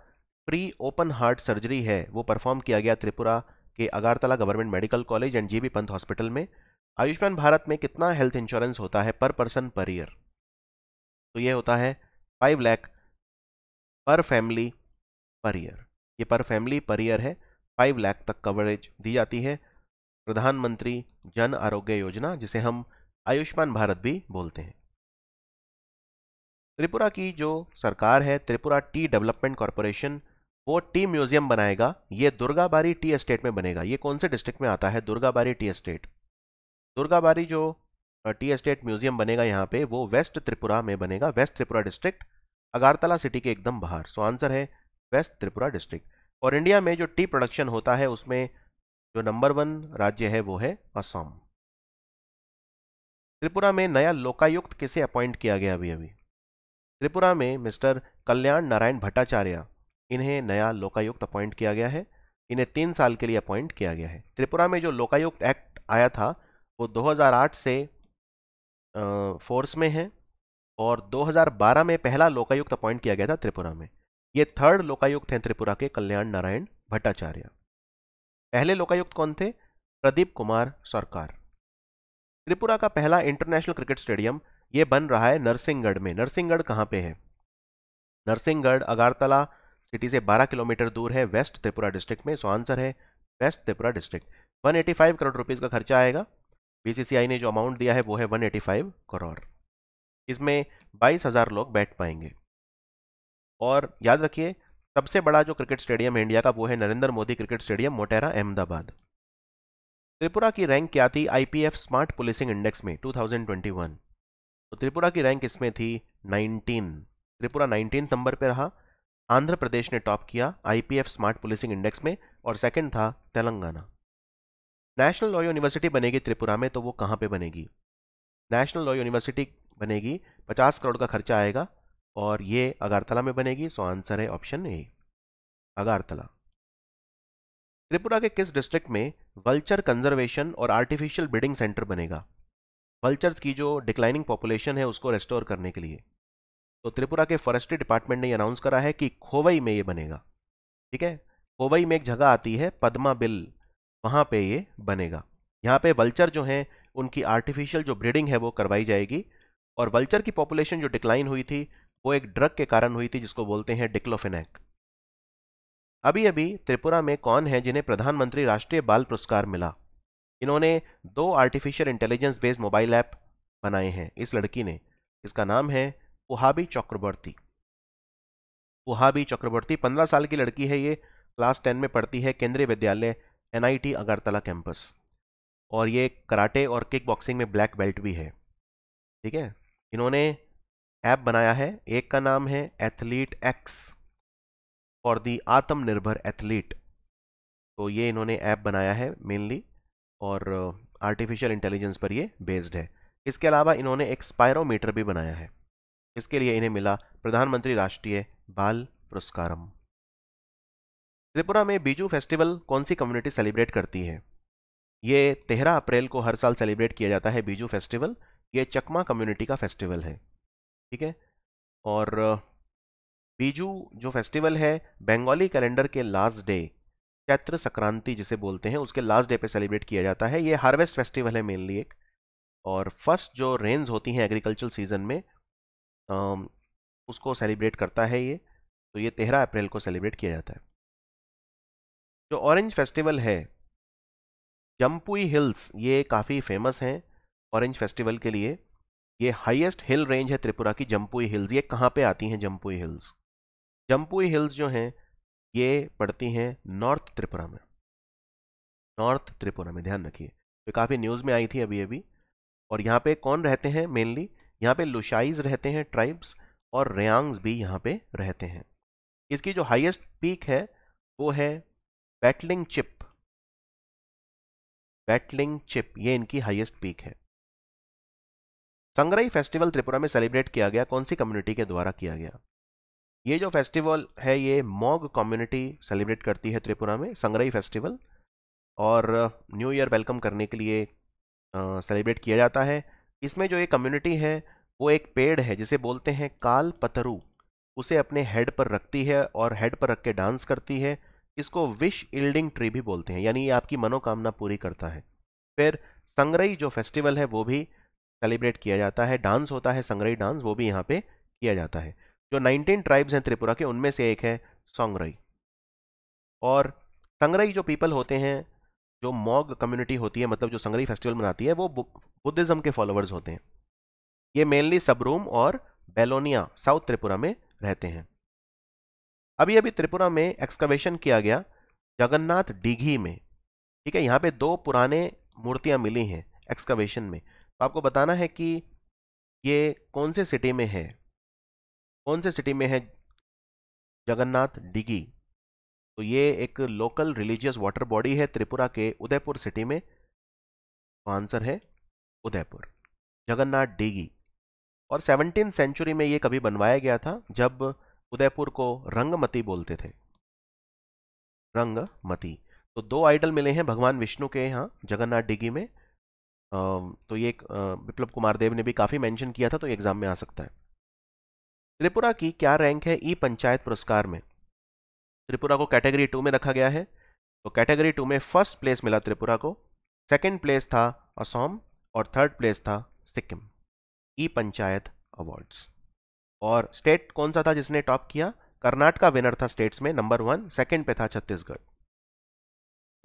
फ्री ओपन हार्ट सर्जरी है वो परफॉर्म किया गया त्रिपुरा के Agartala government medical college and G Pant hospital में आयुष्मान भारत में कितना हेल्थ इंश्योरेंस होता है पर पर्सन पर ईयर तो ये होता है फाइव लैख पर फैमिली पर ईयर ये पर फैमिली पर ईयर है फाइव लैख तक कवरेज दी जाती है प्रधानमंत्री जन आरोग्य योजना जिसे हम आयुष्मान भारत भी बोलते हैं त्रिपुरा की जो सरकार है त्रिपुरा टी डेवलपमेंट कॉरपोरेशन वो टी म्यूजियम बनाएगा ये दुर्गाबारी टी एस्टेट में बनेगा ये कौन से डिस्ट्रिक्ट में आता है दुर्गाबारी टी एस्टेट दुर्गाबारी जो टी एस्टेट म्यूजियम बनेगा यहाँ पे वो वेस्ट त्रिपुरा में बनेगा west Tripura district Agartala city के एकदम बाहर सो आंसर है वेस्ट त्रिपुरा डिस्ट्रिक्ट और इंडिया में जो टी प्रोडक्शन होता है उसमें जो नंबर वन राज्य है वो है असम त्रिपुरा में नया लोकायुक्त किसे अपॉइंट किया गया अभी अभी त्रिपुरा में मिस्टर कल्याण नारायण भट्टाचार्य इन्हें नया लोकायुक्त अपॉइंट किया गया है इन्हें तीन साल के लिए अपॉइंट किया गया है त्रिपुरा में जो लोकायुक्त एक्ट आया था वो 2008 से फोर्स में है और 2012 में पहला लोकायुक्त अपॉइंट किया गया था त्रिपुरा में ये थर्ड लोकायुक्त हैं त्रिपुरा के कल्याण नारायण भट्टाचार्य पहले लोकायुक्त कौन थे प्रदीप कुमार सरकार त्रिपुरा का पहला इंटरनेशनल क्रिकेट स्टेडियम ये बन रहा है नरसिंहगढ़ में नरसिंहगढ़ कहाँ पे है नरसिंहगढ़ अगारतला सिटी से 12 किलोमीटर दूर है वेस्ट त्रिपुरा डिस्ट्रिक्ट में सो आंसर है west Tripura district 185 crore rupees का खर्चा आएगा बीसीसीआई ने जो अमाउंट दिया है वो है 185 करोड़ इसमें बाईस हजार लोग बैठ पाएंगे और याद रखिए सबसे बड़ा जो क्रिकेट स्टेडियम है इंडिया का वो है नरेंद्र मोदी क्रिकेट स्टेडियम मोटेरा अहमदाबाद त्रिपुरा की रैंक क्या थी आईपीएफ स्मार्ट पुलिसिंग इंडेक्स में 2021 तो त्रिपुरा की रैंक इसमें थी 19 त्रिपुरा 19 नंबर पर रहा आंध्र प्रदेश ने टॉप किया आईपीएफ स्मार्ट पुलिसिंग इंडेक्स में और सेकंड था तेलंगाना नेशनल लॉ यूनिवर्सिटी बनेगी त्रिपुरा में तो वो कहाँ पे बनेगी नेशनल लॉ यूनिवर्सिटी बनेगी 50 करोड़ का खर्चा आएगा और ये अगारतला में बनेगी सो आंसर है ऑप्शन ए अगरतला त्रिपुरा के किस डिस्ट्रिक्ट में वल्चर कंजर्वेशन और आर्टिफिशियल ब्रीडिंग सेंटर बनेगा वल्चर्स की जो डिक्लाइनिंग पॉपुलेशन है उसको रेस्टोर करने के लिए तो त्रिपुरा के फॉरेस्ट्री डिपार्टमेंट ने अनाउंस करा है कि खोवई में ये बनेगा ठीक है खोवई में एक जगह आती है पदमा बिल वहाँ पे ये बनेगा यहाँ पे वल्चर जो हैं उनकी आर्टिफिशियल जो ब्रीडिंग है वो करवाई जाएगी और वल्चर की पॉपुलेशन जो डिक्लाइन हुई थी वो एक ड्रग के कारण हुई थी जिसको बोलते हैं डिक्लोफिनेक अभी अभी त्रिपुरा में कौन है जिन्हें प्रधानमंत्री राष्ट्रीय बाल पुरस्कार मिला इन्होंने दो artificial intelligence based mobile app बनाए हैं इस लड़की ने इसका नाम है उहाबी चक्रवर्ती उहाबी चक्रवर्ती पंद्रह साल की लड़की है ये क्लास टेन में पढ़ती है केंद्रीय विद्यालय एनआईटी अगरतला कैंपस और ये कराटे और किक बॉक्सिंग में ब्लैक बेल्ट भी है ठीक है इन्होंने ऐप बनाया है एक का नाम है एथलीट एक्स फॉर दी आत्मनिर्भर एथलीट तो ये इन्होंने ऐप बनाया है मेनली और आर्टिफिशियल इंटेलिजेंस पर ये बेस्ड है इसके अलावा इन्होंने एक स्पायरोमीटर भी बनाया है इसके लिए इन्हें मिला प्रधानमंत्री राष्ट्रीय बाल पुरस्कारम त्रिपुरा में बीजू फेस्टिवल कौन सी कम्युनिटी सेलिब्रेट करती है ये तेरह अप्रैल को हर साल सेलिब्रेट किया जाता है बीजू फेस्टिवल ये चकमा कम्युनिटी का फेस्टिवल है ठीक है और बीजू जो फेस्टिवल है बंगाली कैलेंडर के लास्ट डे चैत्र संक्रांति जिसे बोलते हैं उसके लास्ट डे पे सेलिब्रेट किया जाता है ये हार्वेस्ट फेस्टिवल है मेनली एक और फर्स्ट जो रेन्स होती हैं एग्रीकल्चर सीजन में आ, उसको सेलिब्रेट करता है ये तो ये तेरह अप्रैल को सेलिब्रेट किया जाता है जो ऑरेंज फेस्टिवल है जम्पुई हिल्स ये काफ़ी फेमस हैं ऑरेंज फेस्टिवल के लिए ये हाईएस्ट हिल रेंज है त्रिपुरा की जम्पुई हिल्स ये कहाँ पे आती हैं जम्पुई हिल्स जम्पुई हिल्स जो हैं ये पड़ती हैं नॉर्थ त्रिपुरा में नॉर्थ त्रिपुरा में ध्यान रखिए तो काफ़ी न्यूज़ में आई थी अभी अभी और यहाँ पे कौन रहते हैं मेनली यहाँ पे लुशाइज रहते हैं ट्राइब्स और रेयांग्स भी यहाँ पे रहते हैं इसकी जो हाईएस्ट पीक है वो है बैटलिंग चिप बैटलिंग चिप ये इनकी हाईएस्ट पीक है संग्रही फेस्टिवल त्रिपुरा में सेलिब्रेट किया गया कौन सी कम्युनिटी के द्वारा किया गया ये जो फेस्टिवल है ये मॉग कम्युनिटी सेलिब्रेट करती है त्रिपुरा में संग्रही फेस्टिवल और न्यू ईयर वेलकम करने के लिए सेलिब्रेट किया जाता है इसमें जो ये कम्युनिटी है वो एक पेड़ है जिसे बोलते हैं काल पतरू उसे अपने हेड पर रखती है और हेड पर रख के डांस करती है इसको विश इल्डिंग ट्री भी बोलते हैं यानी ये आपकी मनोकामना पूरी करता है फिर संग्रही जो फेस्टिवल है वो भी सेलिब्रेट किया जाता है डांस होता है संग्रई डांस वो भी यहाँ पे किया जाता है जो 19 ट्राइब्स हैं त्रिपुरा के उनमें से एक है संग्रई और संग्रई जो पीपल होते हैं जो मॉग कम्युनिटी होती है मतलब जो संग्रही फेस्टिवल मनाती है वो बुद्धिज़्म के फॉलोअर्स होते हैं ये मेनली सबरूम और बेलोनिया साउथ त्रिपुरा में रहते हैं अभी अभी त्रिपुरा में एक्सकवेशन किया गया जगन्नाथ डीघी में ठीक है यहाँ पे दो पुराने मूर्तियाँ मिली हैं एक्सकवेशन में आपको बताना है कि ये कौन से सिटी में है कौन से सिटी में है जगन्नाथ डिगी तो ये एक लोकल रिलीजियस वाटर बॉडी है त्रिपुरा के उदयपुर सिटी में तो आंसर है उदयपुर जगन्नाथ डिगी और सेवनटीन सेंचुरी में ये कभी बनवाया गया था जब उदयपुर को रंगमती बोलते थे रंगमती तो दो आइडल मिले हैं भगवान विष्णु के यहाँ जगन्नाथ डिगी में तो ये विप्लव कुमार देव ने भी काफ़ी मेंशन किया था तो एग्ज़ाम में आ सकता है त्रिपुरा की क्या रैंक है ई पंचायत पुरस्कार में त्रिपुरा को कैटेगरी टू में रखा गया है तो कैटेगरी टू में फर्स्ट प्लेस मिला त्रिपुरा को सेकेंड प्लेस था असोम और थर्ड प्लेस था सिक्किम ई पंचायत अवार्ड्स और स्टेट कौन सा था जिसने टॉप किया कर्नाटका विनर था स्टेट्स में नंबर वन सेकंड पे था छत्तीसगढ़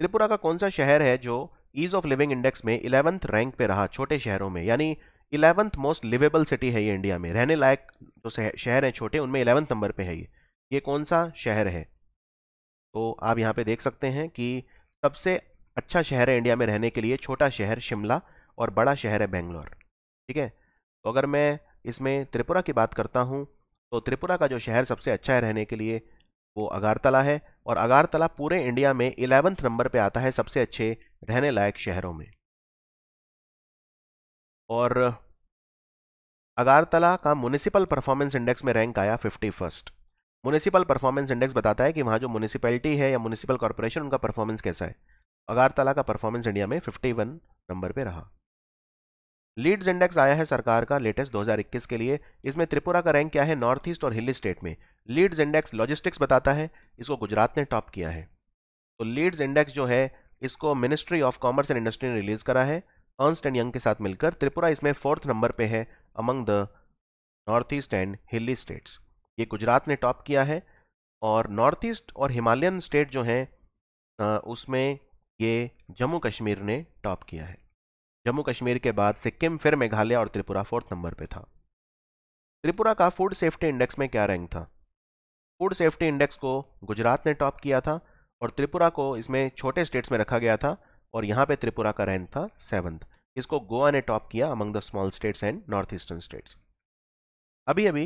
त्रिपुरा का कौन सा शहर है जो ईज ऑफ लिविंग इंडेक्स में इलेवंथ रैंक पे रहा छोटे शहरों में यानी इलेवंथ मोस्ट लिवेबल सिटी है ये इंडिया में रहने लायक जो शहर हैं छोटे उनमें इलेवंथ नंबर पे है ये ये कौन सा शहर है तो आप यहाँ पे देख सकते हैं कि सबसे अच्छा शहर है इंडिया में रहने के लिए छोटा शहर शिमला और बड़ा शहर है बेंगलोर ठीक है तो अगर मैं इसमें त्रिपुरा की बात करता हूँ तो त्रिपुरा का जो शहर सबसे अच्छा है रहने के लिए वो अगारतला है और अगारतला पूरे इंडिया में इलेवंथ नंबर पे आता है सबसे अच्छे रहने लायक शहरों में और अगारतला का म्यूनिसिपल परफॉर्मेंस इंडेक्स में रैंक आया fifty first municipal performance index बताता है कि वहाँ जो म्यूनिसिपैलिटी है या म्यूनिसिपल कॉरपोरेशन उनका परफॉर्मेंस कैसा है अगारतला का परफॉर्मेंस इंडिया में वन नंबर पे रहा लीड्स इंडेक्स आया है सरकार का लेटेस्ट 2021 के लिए इसमें त्रिपुरा का रैंक क्या है नॉर्थ ईस्ट और हिली स्टेट में लीड्स इंडेक्स लॉजिस्टिक्स बताता है इसको गुजरात ने टॉप किया है तो लीड्स इंडेक्स जो है इसको ministry of commerce and industry ने रिलीज करा है अर्नस्ट एंड यंग के साथ मिलकर त्रिपुरा इसमें फोर्थ नंबर पे है among the north east and hilly states ये गुजरात ने टॉप किया है और नॉर्थ ईस्ट और हिमालयन स्टेट जो हैं उसमें ये जम्मू कश्मीर ने टॉप किया है जम्मू कश्मीर के बाद सिक्किम फिर मेघालय और त्रिपुरा फोर्थ नंबर पे था त्रिपुरा का फूड सेफ्टी इंडेक्स में क्या रैंक था फूड सेफ्टी इंडेक्स को गुजरात ने टॉप किया था और त्रिपुरा को इसमें छोटे स्टेट्स में रखा गया था और यहाँ पे त्रिपुरा का रैंक था सेवन्थ इसको गोवा ने टॉप किया among the small states and north eastern states अभी अभी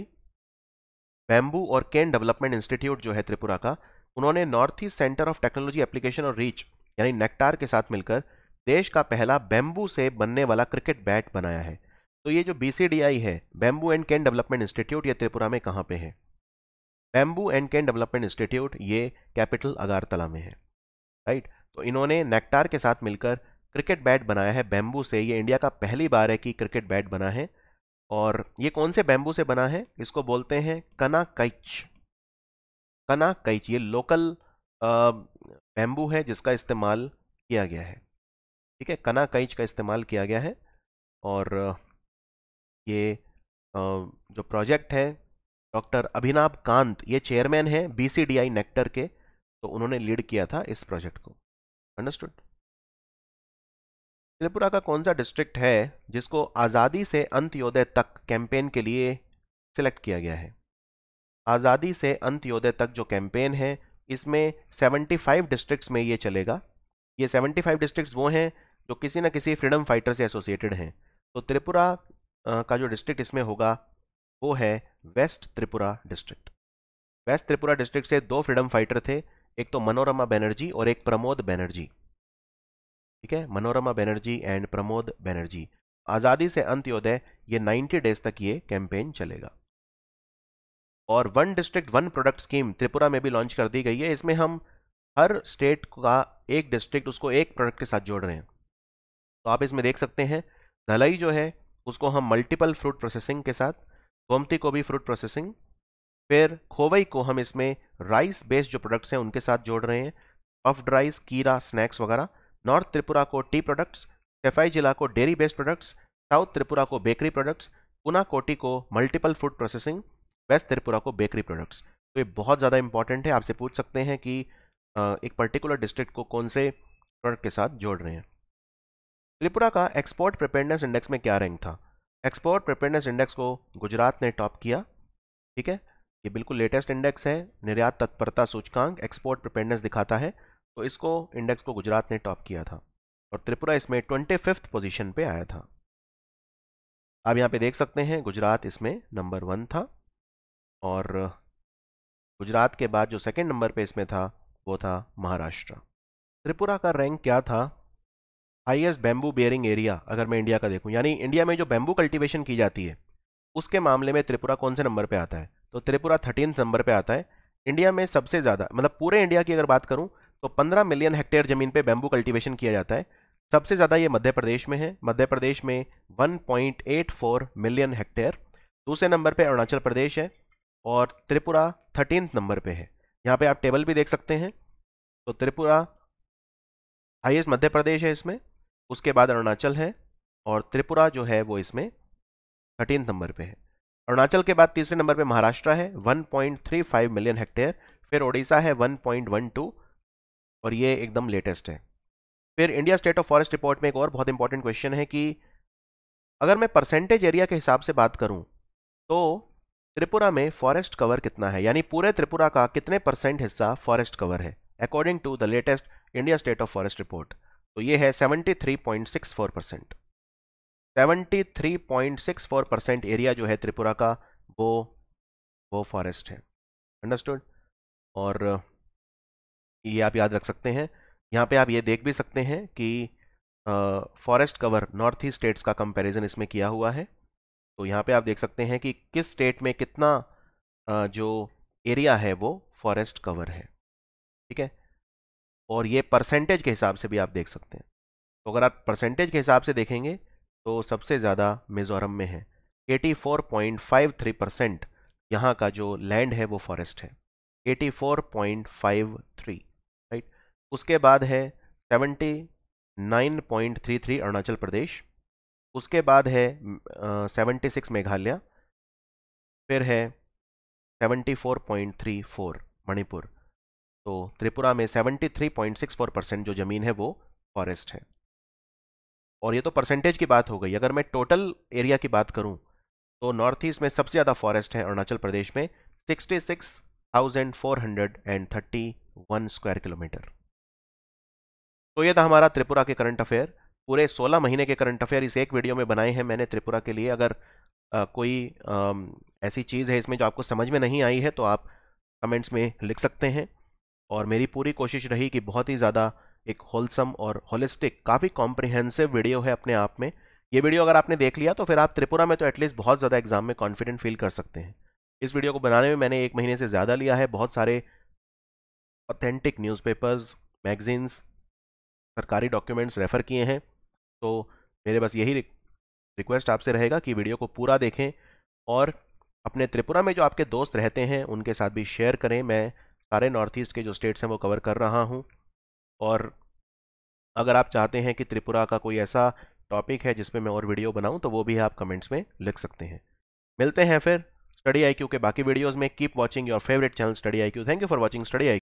बैम्बू और केन डेवलपमेंट इंस्टीट्यूट जो है त्रिपुरा का उन्होंने north east centre of technology application और रीच यानी नेक्टार के साथ मिलकर देश का पहला बैम्बू से बनने वाला क्रिकेट बैट बनाया है तो ये जो बी है bamboo and cane development institute ये त्रिपुरा में कहाँ पे है bamboo and cane development institute ये कैपिटल अगारतला में है राइट तो इन्होंने नेक्टार के साथ मिलकर क्रिकेट बैट बनाया है बैम्बू से ये इंडिया का पहली बार है कि क्रिकेट बैट बना है और ये कौन से बैम्बू से बना है इसको बोलते हैं कना कैच कना कैच ये लोकल बैम्बू है जिसका इस्तेमाल किया गया है ठीक है कना कैच का इस्तेमाल किया गया है और ये जो प्रोजेक्ट है डॉक्टर अभिनाभ कांत ये चेयरमैन हैं बीसीडीआई नेक्टर के तो उन्होंने लीड किया था इस प्रोजेक्ट को अंडरस्टूड त्रिपुरा का कौन सा डिस्ट्रिक्ट है जिसको आज़ादी से अंत्योदय तक कैंपेन के लिए सिलेक्ट किया गया है आज़ादी से अंत्योदय तक जो कैंपेन है इसमें 75 डिस्ट्रिक्ट्स में ये चलेगा ये 75 डिस्ट्रिक्ट्स वो हैं जो किसी ना किसी फ्रीडम फाइटर से एसोसिएटेड हैं तो त्रिपुरा का जो डिस्ट्रिक्ट इसमें होगा वो है west Tripura district west Tripura district से दो फ्रीडम फाइटर थे एक तो मनोरमा बैनर्जी और एक प्रमोद बैनर्जी ठीक है मनोरमा बैनर्जी एंड प्रमोद बैनर्जी आज़ादी से अंत्योदय ये 90 डेज तक ये कैंपेन चलेगा और one district one product scheme Tripura में भी लॉन्च कर दी गई है इसमें हम हर स्टेट का एक डिस्ट्रिक्ट उसको एक प्रोडक्ट के साथ जोड़ रहे हैं तो आप इसमें देख सकते हैं धलई जो है उसको हम मल्टीपल फ्रूट प्रोसेसिंग के साथ गोमती को भी फ्रूट प्रोसेसिंग फिर खोवई को हम इसमें राइस बेस्ड जो प्रोडक्ट्स हैं उनके साथ जोड़ रहे हैं पफ्ड राइस कीरा स्नैक्स वगैरह नॉर्थ त्रिपुरा को टी प्रोडक्ट्स सेफाई जिला को dairy based products south Tripura को बेकरी प्रोडक्ट्स पुना कोटी को multiple food processing west Tripura को बेकरी प्रोडक्ट्स तो ये बहुत ज़्यादा इंपॉर्टेंट है आपसे पूछ सकते हैं कि एक पर्टिकुलर डिस्ट्रिक्ट को कौन से प्रोडक्ट के साथ जोड़ रहे हैं त्रिपुरा का एक्सपोर्ट प्रिपेयरनेस इंडेक्स में क्या रैंक था एक्सपोर्ट प्रिपेयरनेस इंडेक्स को गुजरात ने टॉप किया ठीक है ये बिल्कुल लेटेस्ट इंडेक्स है निर्यात तत्परता सूचकांक एक्सपोर्ट प्रिपेयरनेस दिखाता है तो इसको इंडेक्स को गुजरात ने टॉप किया था और त्रिपुरा इसमें ट्वेंटी फिफ्थ पोजिशन पर आया था आप यहाँ पे देख सकते हैं गुजरात इसमें नंबर वन था और गुजरात के बाद जो सेकेंड नंबर पर इसमें था वो था महाराष्ट्र त्रिपुरा का रैंक क्या था हाईएस्ट बैम्बू बेयरिंग एरिया अगर मैं इंडिया का देखूं यानी इंडिया में जो बैम्बू कल्टीवेशन की जाती है उसके मामले में त्रिपुरा कौन से नंबर पे आता है तो त्रिपुरा थर्टीन नंबर पे आता है इंडिया में सबसे ज़्यादा मतलब पूरे इंडिया की अगर बात करूँ तो पंद्रह मिलियन हेक्टेयर ज़मीन पर बैम्बू कल्टिवेशन किया जाता है सबसे ज़्यादा ये मध्य प्रदेश में है मध्य प्रदेश में 1.84 मिलियन हेक्टेयर दूसरे नंबर पे अरुणाचल प्रदेश है और त्रिपुरा थर्टीन नंबर पे है यहाँ पे आप टेबल भी देख सकते हैं तो त्रिपुरा हाईएस्ट मध्य प्रदेश है इसमें उसके बाद अरुणाचल है और त्रिपुरा जो है वो इसमें थर्टीन नंबर पे है अरुणाचल के बाद तीसरे नंबर पे महाराष्ट्र है 1.35 मिलियन हेक्टेयर फिर ओडिशा है 1.12 और ये एकदम लेटेस्ट है फिर India state of forest report में एक और बहुत इंपॉर्टेंट क्वेश्चन है कि अगर मैं परसेंटेज एरिया के हिसाब से बात करूं तो त्रिपुरा में फॉरेस्ट कवर कितना है यानी पूरे त्रिपुरा का कितने परसेंट हिस्सा फॉरेस्ट कवर है according to the latest India state of forest report तो ये है 73.64 परसेंट 73.64 परसेंट एरिया जो है त्रिपुरा का वो वो फॉरेस्ट है अंडरस्टूड और ये आप याद रख सकते हैं यहाँ पे आप ये देख भी सकते हैं कि forest cover north east states का कंपैरिजन इसमें किया हुआ है तो यहाँ पे आप देख सकते हैं कि किस स्टेट में कितना uh, जो एरिया है वो फॉरेस्ट कवर है ठीक है और ये परसेंटेज के हिसाब से भी आप देख सकते हैं तो अगर आप परसेंटेज के हिसाब से देखेंगे तो सबसे ज़्यादा मिज़ोरम में है 84.53 परसेंट यहाँ का जो लैंड है वो फॉरेस्ट है 84.53 राइट उसके बाद है 79.33 अरुणाचल प्रदेश उसके बाद है सेवेंटी सिक्स मेघालय फिर है seventy four point three four Manipur तो त्रिपुरा में 73.64 परसेंट जो ज़मीन है वो फॉरेस्ट है और ये तो परसेंटेज की बात हो गई अगर मैं टोटल एरिया की बात करूँ तो नॉर्थ ईस्ट में सबसे ज़्यादा फॉरेस्ट है अरुणाचल प्रदेश में 66,431 स्क्वायर किलोमीटर तो ये था हमारा त्रिपुरा के करंट अफेयर पूरे 16 महीने के करंट अफेयर इस एक वीडियो में बनाए हैं मैंने त्रिपुरा के लिए अगर आ, कोई आ, ऐसी चीज़ है इसमें जो आपको समझ में नहीं आई है तो आप कमेंट्स में लिख सकते हैं और मेरी पूरी कोशिश रही कि बहुत ही ज़्यादा एक होलसम और होलिस्टिक काफ़ी कॉम्प्रिहेंसिव वीडियो है अपने आप में ये वीडियो अगर आपने देख लिया तो फिर आप त्रिपुरा में तो एटलीस्ट बहुत ज़्यादा एग्जाम में कॉन्फिडेंट फील कर सकते हैं इस वीडियो को बनाने में मैंने एक महीने से ज़्यादा लिया है बहुत सारे ऑथेंटिक न्यूज़पेपर्स मैगजीन्स सरकारी डॉक्यूमेंट्स रेफ़र किए हैं तो मेरे बस यही रिक्वेस्ट आपसे रहेगा कि वीडियो को पूरा देखें और अपने त्रिपुरा में जो आपके दोस्त रहते हैं उनके साथ भी शेयर करें मैं सारे नॉर्थ ईस्ट के जो स्टेट्स हैं वो कवर कर रहा हूँ और अगर आप चाहते हैं कि त्रिपुरा का कोई ऐसा टॉपिक है जिसपे मैं और वीडियो बनाऊँ तो वो भी आप कमेंट्स में लिख सकते हैं मिलते हैं फिर स्टडी आई के बाकी वीडियोज़ में keep watching your favourite channel study I thank you for watching study I